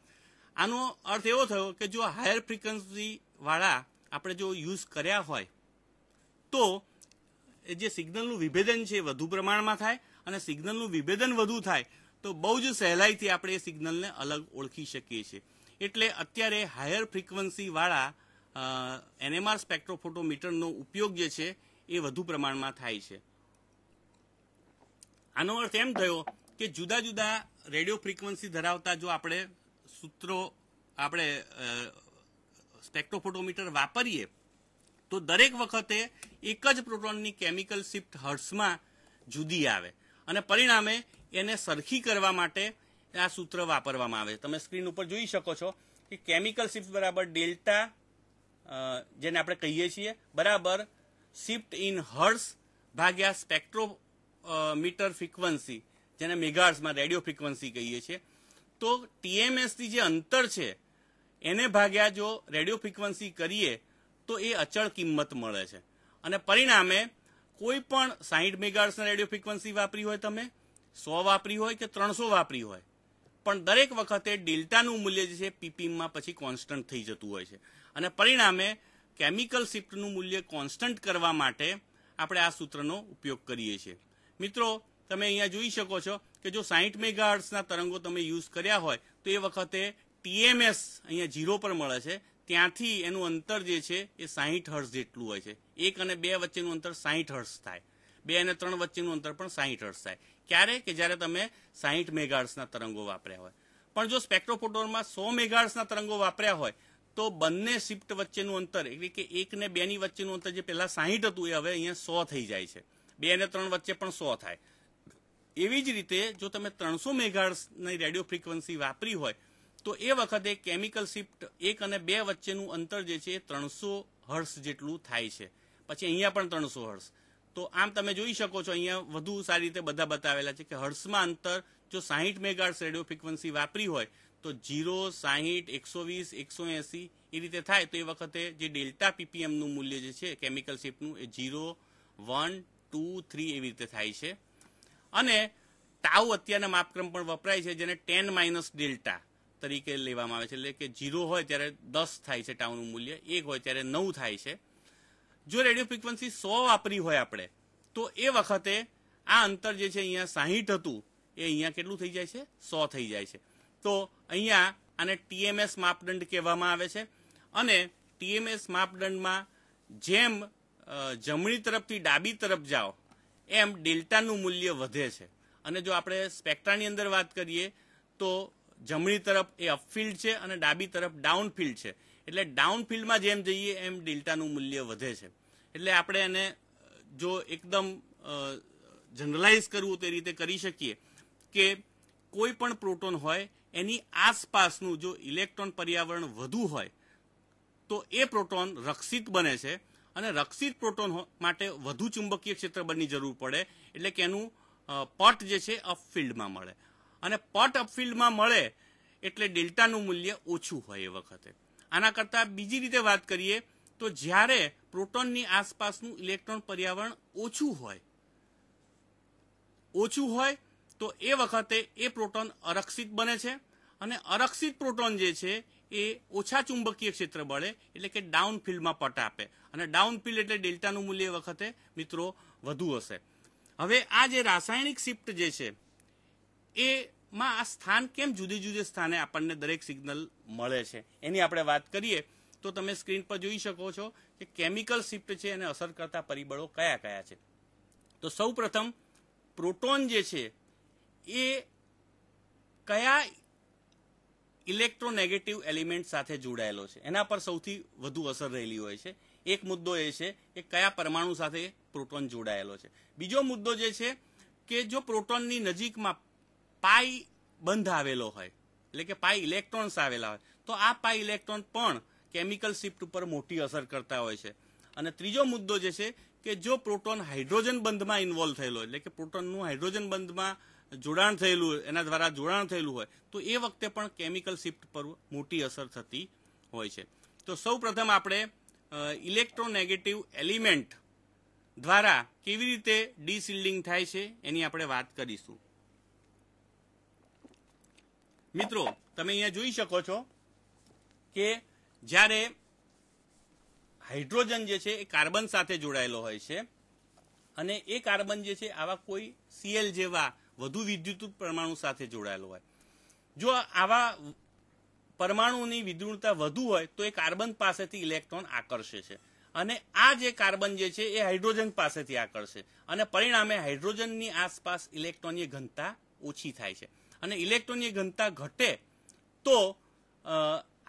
Speaker 2: આનો અર્થ એવો થયો કે જો હાયર ફ્રિકવન્સીવાળા આપણે જો યુઝ કર્યા હોય તો જે સિગ્નલનું વિભેદન છે એ વધુ પ્રમાણમાં થાય અને સિગ્નલનું વિભેદન વધુ થાય તો બહુ જ સહેલાઈથી આપણે એ સિગ્નલને અલગ ઓળખી શકીએ છીએ એટલે અત્યારે હાયર ફ્રિકવન્સીવાળા એનએમઆર સ્પેક્ટ્રોફોટોમીટરનો ઉપયોગ જે છે એ વધુ પ્રમાણમાં થાય છે આનો અર્થ એમ થયો કે જુદા જુદા રેડિયો ફ્રિકવન્સી ધરાવતા જો આપણે સૂત્રો આપણે સ્પેક્ટ્રોફોટોમીટર વાપરીએ તો દરેક વખતે એક જ પ્રોટોનની કેમિકલ શિફ્ટ હર્ટ્સમાં જુદી આવે અને પરિણામે એને સરખી કરવા માટે આ સૂત્ર વાપરવામાં આવે તમે સ્ક્રીન ઉપર જોઈ શકો છો કે કેમિકલ શિફ્ટ બરાબર ડેલ્ટા જેને આપણે કહીએ છીએ બરાબર શિફ્ટ ઇન હર્સ ભાગ્યા સ્પેક્ટ્રો મીટર ફ્રિકવન્સી જેને મેગાર્સમાં રેડિયો ફ્રિકવન્સી કહીએ છીએ તો ટીએમએસથી જે અંતર છે એને ભાગ્યા જો રેડિયો ફ્રિકવન્સી કરીએ તો એ અચળ કિંમત મળે છે અને પરિણામે કોઈ પણ સાહીઠ મેગાર્સના રેડિયો ફ્રિકવન્સી વાપરી હોય તમે સો વાપરી હોય કે ત્રણસો વાપરી હોય પણ દરેક વખતે ડેલ્ટાનું મૂલ્ય જે છે પીપીમમાં પછી કોન્સ્ટન્ટ થઈ જતું હોય છે અને પરિણામે કેમિકલ શિફ્ટનું મૂલ્ય કોન્સ્ટન્ટ કરવા માટે આપણે આ સૂત્રનો ઉપયોગ કરીએ છીએ મિત્રો તમે અહીંયા જોઈ શકો છો કે જો સાહીઠ મેગાહર્ટ્સના તરંગો તમે યુઝ કર્યા હોય તો એ વખતે ટીએમએસ અહીંયા ઝીરો પર મળે છે ત્યાંથી એનું અંતર જે છે એ સાહીઠ હર્ષ જેટલું હોય છે એક અને બે વચ્ચેનું અંતર સાહીઠ હર્ષ થાય બે અને ત્રણ વચ્ચેનું અંતર પણ સાહીઠ હર્ષ થાય ક્યારે કે જ્યારે તમે સાહીઠ મેગાર્સના તરંગો વાપર્યા હોય પણ જો સ્પેક્ટ્રોફોટોનમાં સો મેગાર્સના તરંગો વાપર્યા હોય તો બંને શિફ્ટ વચ્ચેનું અંતર એટલે કે એક ને બેની વચ્ચેનું અંતર જે પહેલાં સાહીઠ હતું એ હવે અહીંયા સો થઈ જાય છે બે ને ત્રણ વચ્ચે પણ સો થાય એવી જ રીતે જો તમે ત્રણસો મેગાર્સની રેડિયો ફ્રીક્વન્સી વાપરી હોય તો એ વખતે કેમિકલ શિફ્ટ એક અને બે વચ્ચેનું અંતર જે છે એ ત્રણસો હર્ષ જેટલું થાય છે પછી અહીંયા પણ ત્રણસો હર્ષ તો આમ તમે જોઈ શકો છો અહીંયા વધુ સારી રીતે બધા બતાવેલા છે કે હર્ષમાં અંતર જો સાહીઠ મેગાર્સ રેડિયો ફ્રિકવન્સી વાપરી હોય તો જીરો સાહીઠ એકસો વીસ એકસો એંસી એ રીતે થાય તો એ વખતે જે ડેલ્ટા પીપીએમનું મૂલ્ય જે છે કેમિકલ શિફ્ટનું એ જીરો વન ટુ થ્રી એવી રીતે થાય છે અને ટાઉ અત્યારના માપક્રમ પણ વપરાય છે જેને ટેન માઇનસ ડેલ્ટા તરીકે લેવામાં આવે છે એટલે કે જીરો હોય ત્યારે દસ થાય છે ટાઉનું મૂલ્ય એક હોય ત્યારે નવ થાય છે જો રેડિયો ફ્રિકવન્સી સો વાપરી હોય આપણે તો એ વખતે આ અંતર જે છે અહીંયા સાહીઠ હતું એ અહીંયા કેટલું થઈ જાય છે સો થઈ જાય છે તો અહીંયા આને ટીએમએસ માપદંડ કહેવામાં આવે છે અને ટીએમએસ માપદંડમાં જેમ જમણી તરફથી ડાબી તરફ જાઓ એમ ડેલ્ટાનું મૂલ્ય વધે છે અને જો આપણે સ્પેક્ટ્રાની અંદર વાત કરીએ તો જમણી તરફ એ અપફિલ્ડ છે અને ડાબી તરફ ડાઉનફિલ્ડ છે એટલે ડાઉનફિલ્ડમાં જેમ જઈએ એમ ડેલ્ટાનું મૂલ્ય વધે છે એટલે આપણે એને જો એકદમ જનરલાઇઝ કરવું તે રીતે કરી શકીએ કે કોઈ પણ પ્રોટોન હોય એની આસપાસનું જો ઇલેક્ટ્રોન પર્યાવરણ વધુ હોય તો એ પ્રોટોન રક્ષિત બને છે અને રક્ષિત પ્રોટોન માટે વધુ ચુંબકીય ક્ષેત્ર બની જરૂર પડે એટલે કે એનું પટ જે છે અપફિલ્ડમાં મળે અને પટ અપફિલ્ડમાં મળે એટલે ડેલ્ટાનું મૂલ્ય ઓછું હોય એ વખતે આના કરતાં બીજી રીતે વાત કરીએ તો જ્યારે પ્રોટોનની આસપાસનું ઇલેક્ટ્રોન પર્યાવરણ ઓછું હોય ઓછું હોય તો એ વખતે એ પ્રોટોન અરક્ષિત બને છે અને અરક્ષિત પ્રોટોન જે છે એ ઓછા ચુંબકીય ક્ષેત્ર બળે એટલે કે ડાઉન ફિલ્ડમાં પટ આપે અને ડાઉન ફિલ્ડ એટલે ડેલ્ટાનું મૂલ્ય એ વખતે મિત્રો વધુ હશે હવે આ જે રાસાયણિક શિફ્ટ જે છે એ માં આ સ્થાન કેમ જુદી જુદી સ્થાને આપણને દરેક સિગ્નલ મળે છે એની આપણે વાત કરીએ તો તમે સ્ક્રીન પર જોઈ શકો છો કે કેમિકલ શિફ્ટ છે અને અસર કરતા પરિબળો કયા કયા છે તો સૌ પ્રથમ પ્રોટોન જે છે એ કયા ઇલેક્ટ્રોનેગેટિવ એલિમેન્ટ સાથે જોડાયેલો છે એના પર સૌથી વધુ અસર રહેલી હોય છે એક મુદ્દો એ છે કે કયા પરમાણુ સાથે પ્રોટોન જોડાયેલો છે બીજો મુદ્દો જે છે કે જો પ્રોટોનની નજીકમાં પાઈ આવેલો હોય એટલે કે પાઈ ઇલેક્ટ્રોન્સ આવેલા હોય તો આ પાઈ ઇલેક્ટ્રોન પણ કેમિકલ શિફ્ટ ઉપર મોટી અસર કરતા હોય છે અને ત્રીજો મુદ્દો જે છે કે જો પ્રોટોન હાઇડ્રોજન બંધમાં ઇન્વોલ્વ થયેલો એટલે કે પ્રોટોનનું હાઇડ્રોજન બંધમાં જોડાણ થયેલું એના દ્વારા જોડાણ થયેલું હોય તો એ વખતે પણ કેમિકલ શિફ્ટ પર મોટી અસર થતી હોય છે તો સૌ પ્રથમ આપણે ઇલેક્ટ્રોનેગેટિવ એલિમેન્ટ દ્વારા કેવી રીતે ડિસિલ્ડિંગ થાય છે એની આપણે વાત કરીશું મિત્રો તમે અહીંયા જોઈ શકો છો કે જ્યારે હાઇડ્રોજન જે છે એ કાર્બન સાથે જોડાયેલો હોય છે અને એ કાર્બન જે છે આવા કોઈ સીએલ જેવા વધુ વિદ્યુત પરમાણુ સાથે જોડાયેલો હોય જો આવા પરમાણુની વિદ્રુણતા વધુ હોય તો એ કાર્બન પાસેથી ઇલેક્ટ્રોન આકર્ષે છે અને આ જે કાર્બન જે છે એ હાઇડ્રોજન પાસેથી આકર્ષે અને પરિણામે હાઇડ્રોજનની આસપાસ ઇલેક્ટ્રોનની ઘનતા ઓછી થાય છે અને ઇલેક્ટ્રોનની ઘનતા ઘટે તો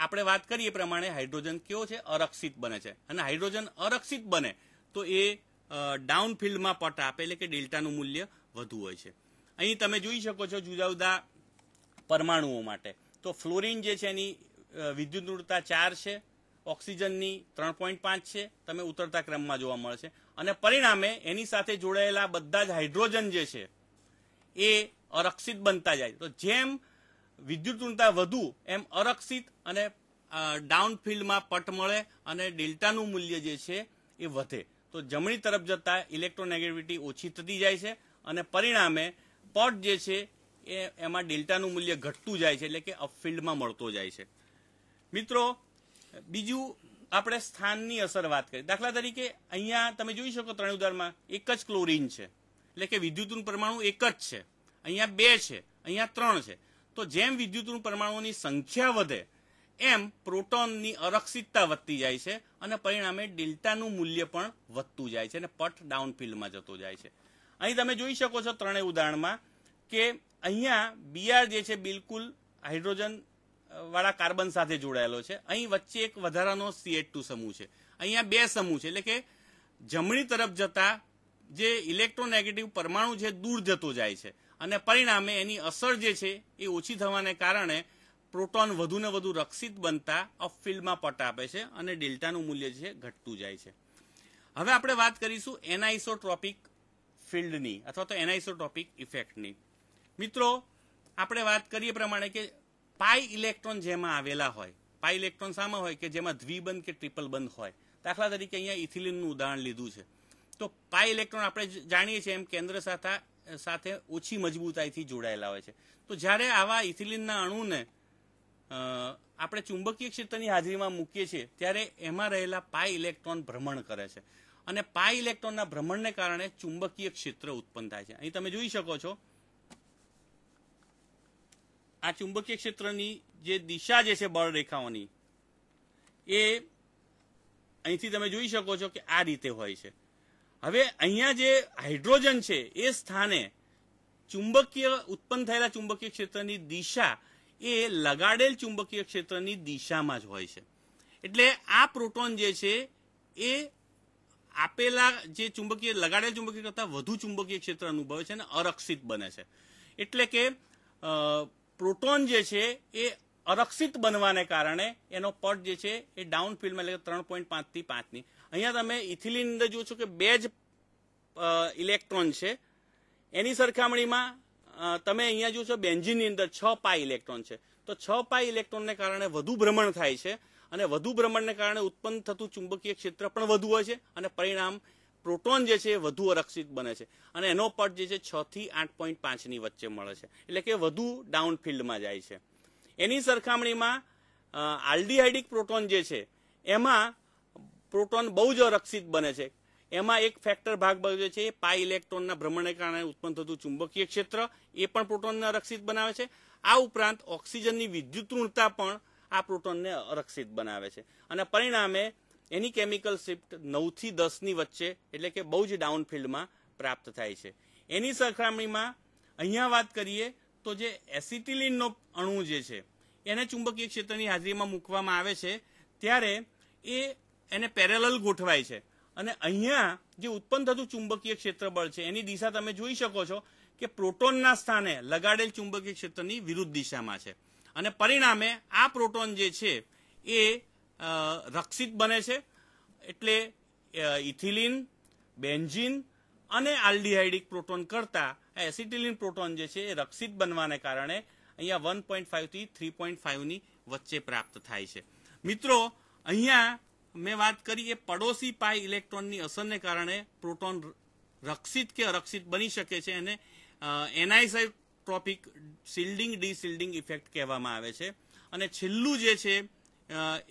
Speaker 2: આપણે વાત કરીએ પ્રમાણે હાઇડ્રોજન કેવો છે અરક્ષિત બને છે અને હાઇડ્રોજન અરક્ષિત બને તો એ ડાઉન ફિલ્ડમાં પટ આપે એટલે કે ડેલ્ટાનું મૂલ્ય વધુ હોય છે અહીં તમે જોઈ શકો છો જુદા જુદા પરમાણુઓ માટે તો ફ્લોરિન જે છે એની વિદ્યુતૃતા ચાર છે ઓક્સિજનની ત્રણ પોઈન્ટ પાંચ છે તમે ઉતરતા ક્રમમાં જોવા મળશે અને પરિણામે એની સાથે જોડાયેલા બધા જ હાઇડ્રોજન જે છે એ અરક્ષિત બનતા જાય તો જેમ વિદ્યુત ઋણતા વધુ એમ અરક્ષિત અને ડાઉન ફિલ્ડમાં પટ મળે અને ડેલ્ટાનું મૂલ્ય જે છે એ વધે તો જમણી તરફ જતા ઇલેક્ટ્રોનેગેટિવિટી ઓછી થતી જાય છે અને પરિણામે પટ જે છે એ એમાં ડેલ્ટાનું મૂલ્ય ઘટતું જાય છે એટલે કે અપફિલ્ડમાં મળતો જાય છે મિત્રો બીજું આપણે સ્થાનની અસર વાત કરીએ દાખલા તરીકે અહીંયા તમે જોઈ શકો ત્રણ ઉદાહરણમાં એક જ ક્લોરીન છે એટલે કે વિદ્યુતનું પરમાણુ એક જ છે અહીંયા બે છે અહીંયા ત્રણ છે તો જેમ વિદ્યુતનું પરમાણુની સંખ્યા વધે એમ પ્રોટોનની અરક્ષિતતા વધતી જાય છે અને પરિણામે ડેલ્ટાનું મૂલ્ય પણ વધતું જાય છે અને પટ ડાઉન ફિલ્ડમાં જતો જાય છે અહીં તમે જોઈ શકો છો ત્રણેય ઉદાહરણમાં કે અહીંયા બીઆર જે છે બિલકુલ હાઇડ્રોજન વાળા કાર્બન સાથે જોડાયેલો છે અહીં વચ્ચે એક વધારાનો સીએટ ટુ સમૂહ છે અહીંયા બે સમૂહ છે એટલે કે જમણી તરફ જતા જે ઇલેક્ટ્રોનેગેટિવ પરમાણુ છે દૂર જતો જાય છે અને પરિણામે એની અસર જે છે એ ઓછી થવાને કારણે પ્રોટોન વધુને વધુ રક્ષિત બનતા અપફિલ્ડમાં પટ આપે છે અને ડેલ્ટાનું મૂલ્ય છે ઘટતું જાય છે હવે આપણે વાત કરીશું એનાઇસોટ્રોપિક ફિલ્ડની અથવા તો એનાઇસોટ્રોપિક ઇફેક્ટની મિત્રો આપણે વાત કરીએ પ્રમાણે કે પાઈ ઇલેક્ટ્રોન જેમાં આવેલા હોય પાઈ ઇલેક્ટ્રોન સામાં હોય કે જેમાં દ્વિબંધ કે ટ્રિપલ બંધ હોય દાખલા તરીકે અહીંયા ઇથિલિનનું ઉદાહરણ લીધું છે તો પાઈ ઇલેક્ટ્રોન આપણે જાણીએ છીએ એમ કેન્દ્ર સાથે સાથે ઓછી મજબૂતાઈથી જોડાયેલા હોય છે તો જ્યારે આવા ઇથિલિનના અણુને આપણે ચુંબકીય ક્ષેત્રની હાજરીમાં મૂકીએ છીએ ત્યારે એમાં રહેલા પાઈ ઇલેક્ટ્રોન ભ્રમણ કરે છે અને પાઈ ઇલેક્ટ્રોનના ભ્રમણને કારણે ચુંબકીય ક્ષેત્ર ઉત્પન્ન થાય છે અહીં તમે જોઈ શકો છો આ ચુંબકીય ક્ષેત્રની જે દિશા જે છે બળ રેખાઓની એ અહીંથી તમે જોઈ શકો છો કે આ રીતે હોય છે હવે અહીંયા જે હાઇડ્રોજન છે એ સ્થાને ચુંબકીય ઉત્પન્ન થયેલા ચુંબકીય ક્ષેત્રની દિશા એ લગાડેલ ચુંબકીય ક્ષેત્રની દિશામાં જ હોય છે એટલે આ પ્રોટોન જે છે એ આપેલા જે ચુંબકીય લગાડેલ ચુંબકીય કરતાં વધુ ચુંબકીય ક્ષેત્ર અનુભવે છે અને અરક્ષિત બને છે એટલે કે પ્રોટોન જે છે એ અરક્ષિત બનવાને કારણે એનો પટ જે છે એ ડાઉન ફિલ્ડમાં એટલે ત્રણ પોઈન્ટ પાંચથી પાંચની અહીંયા તમે ઇથિલિનની અંદર જુઓ છો કે બે જ ઇલેક્ટ્રોન છે એની સરખામણીમાં તમે અહીંયા જુઓ છો બેન્ઝિનની અંદર છ પાય ઇલેક્ટ્રોન છે તો છ પાય ઇલેક્ટ્રોનને કારણે વધુ ભ્રમણ થાય છે અને વધુ ભ્રમણને કારણે ઉત્પન્ન થતું ચુંબકીય ક્ષેત્ર પણ વધુ હોય છે અને પરિણામ પ્રોટોન જે છે એ વધુ અરક્ષિત બને છે અને એનો પટ જે છે છ થી આઠ પોઈન્ટ પાંચની વચ્ચે મળે છે એટલે કે વધુ ડાઉન ફિલ્ડમાં જાય છે એની સરખામણીમાં આલ્ડીહાઇડિક પ્રોટોન જે છે એમાં પ્રોટોન બહુ જ અરક્ષિત બને છે એમાં એક ફેક્ટર ભાગ ભજવે છે પાઈ ઇલેક્ટ્રોનના ભ્રમણને કારણે ઉત્પન્ન થતું ચુંબકીય ક્ષેત્ર એ પણ પ્રોટોનને અરક્ષિત બનાવે છે આ ઉપરાંત ઓક્સિજનની વિદ્યુત ઋણતા પણ આ પ્રોટોનને અરક્ષિત બનાવે છે અને પરિણામે એની કેમિકલ શિફ્ટ નવથી દસની વચ્ચે એટલે કે બહુ જ ડાઉન ફિલ્ડમાં પ્રાપ્ત થાય છે એની સરખામણીમાં અહીંયા વાત કરીએ તો જે એસિટિલિનનો અણુ જે છે એને ચુંબકીય ક્ષેત્રની હાજરીમાં મૂકવામાં આવે છે ત્યારે એ એને પેરેલલ ગોઠવાય છે અને અહીંયા જે ઉત્પન્ન થતું ચુંબકીય ક્ષેત્રબળ છે એની દિશા તમે જોઈ શકો છો કે પ્રોટોનના સ્થાને લગાડેલ ચુંબકીય ક્ષેત્રની વિરુદ્ધ દિશામાં છે અને પરિણામે આ પ્રોટોન જે છે એ રક્ષિત બને છે એટલે ઇથિલિન બેન્ઝિન અને આલ્ડીહાઇડિક પ્રોટોન કરતા એસિટિલિન પ્રોટોન જે છે એ રક્ષિત બનવાને કારણે અહીંયા વન પોઈન્ટ ફાઈવથી થ્રી પોઈન્ટ ફાઈવની વચ્ચે પ્રાપ્ત થાય છે મિત્રો અહીંયા મેં વાત કરી એ પડોશી પાઈ ઇલેક્ટ્રોનની અસરને કારણે પ્રોટોન રક્ષિત કે અરક્ષિત બની શકે છે એને એનાઇસોટ્રોપિક શિલ્ડિંગ ડિસિલ્ડિંગ ઇફેક્ટ કહેવામાં આવે છે અને છેલ્લું જે છે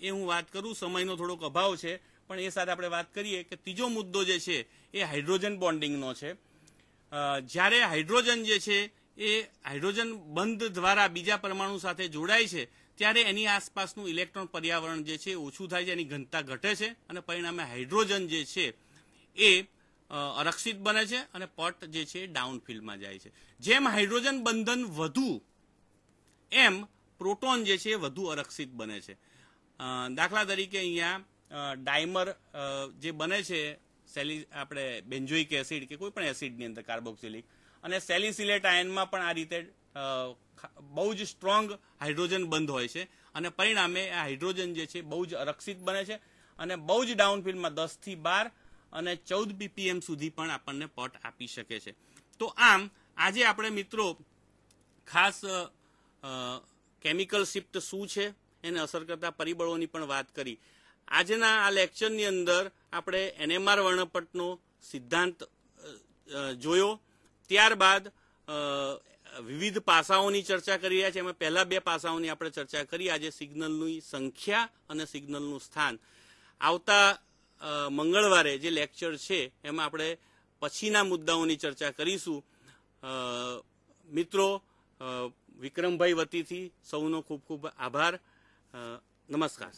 Speaker 2: એ હું વાત કરું સમયનો થોડોક અભાવ છે પણ એ સાથે આપણે વાત કરીએ કે ત્રીજો મુદ્દો જે છે એ હાઇડ્રોજન બોન્ડિંગનો છે જ્યારે હાઇડ્રોજન જે છે એ હાઇડ્રોજન બંધ દ્વારા બીજા પરમાણુ સાથે જોડાય છે ત્યારે એની આસપાસનું ઇલેક્ટ્રોન પર્યાવરણ જે છે ઓછું થાય છે એની ઘનતા ઘટે છે અને પરિણામે હાઇડ્રોજન જે છે એ અરક્ષિત બને છે અને પટ જે છે ડાઉન ફિલ્ડમાં જાય છે જેમ હાઇડ્રોજન બંધન વધુ એમ પ્રોટોન જે છે વધુ અરક્ષિત બને છે દાખલા તરીકે અહીંયા ડાયમર જે બને છે સેલી આપણે બેન્જોઇક એસિડ કે કોઈ પણ એસિડની અંદર કાર્બોક્સિલિક અને સેલિસિલેટ આયનમાં પણ આ રીતે બહુ જ સ્ટ્રોંગ હાઇડ્રોજન બંધ હોય છે અને પરિણામે આ હાઇડ્રોજન જે છે બહુ જ અરક્ષિત બને છે અને બહુ જ ડાઉનફિલ્ડમાં દસથી બાર અને ચૌદ બીપીએમ સુધી પણ આપણને પોટ આપી શકે છે તો આમ આજે આપણે મિત્રો ખાસ કેમિકલ શિફ્ટ શું છે એને અસર કરતા પરિબળોની પણ વાત કરી આજના આ લેક્ચરની અંદર આપણે એનએમઆર વર્ણપટનો સિદ્ધાંત જોયો ત્યારબાદ વિવિધ પાસાઓની ચર્ચા કરી રહ્યા છે એમાં પહેલા બે પાસાઓની આપણે ચર્ચા કરી આજે સિગ્નલની સંખ્યા અને સિગ્નલનું સ્થાન આવતા મંગળવારે જે લેક્ચર છે એમાં આપણે પછીના મુદ્દાઓની ચર્ચા કરીશું મિત્રો વિક્રમભાઈ વતીથી સૌનો ખૂબ ખૂબ આભાર
Speaker 1: નમસ્કાર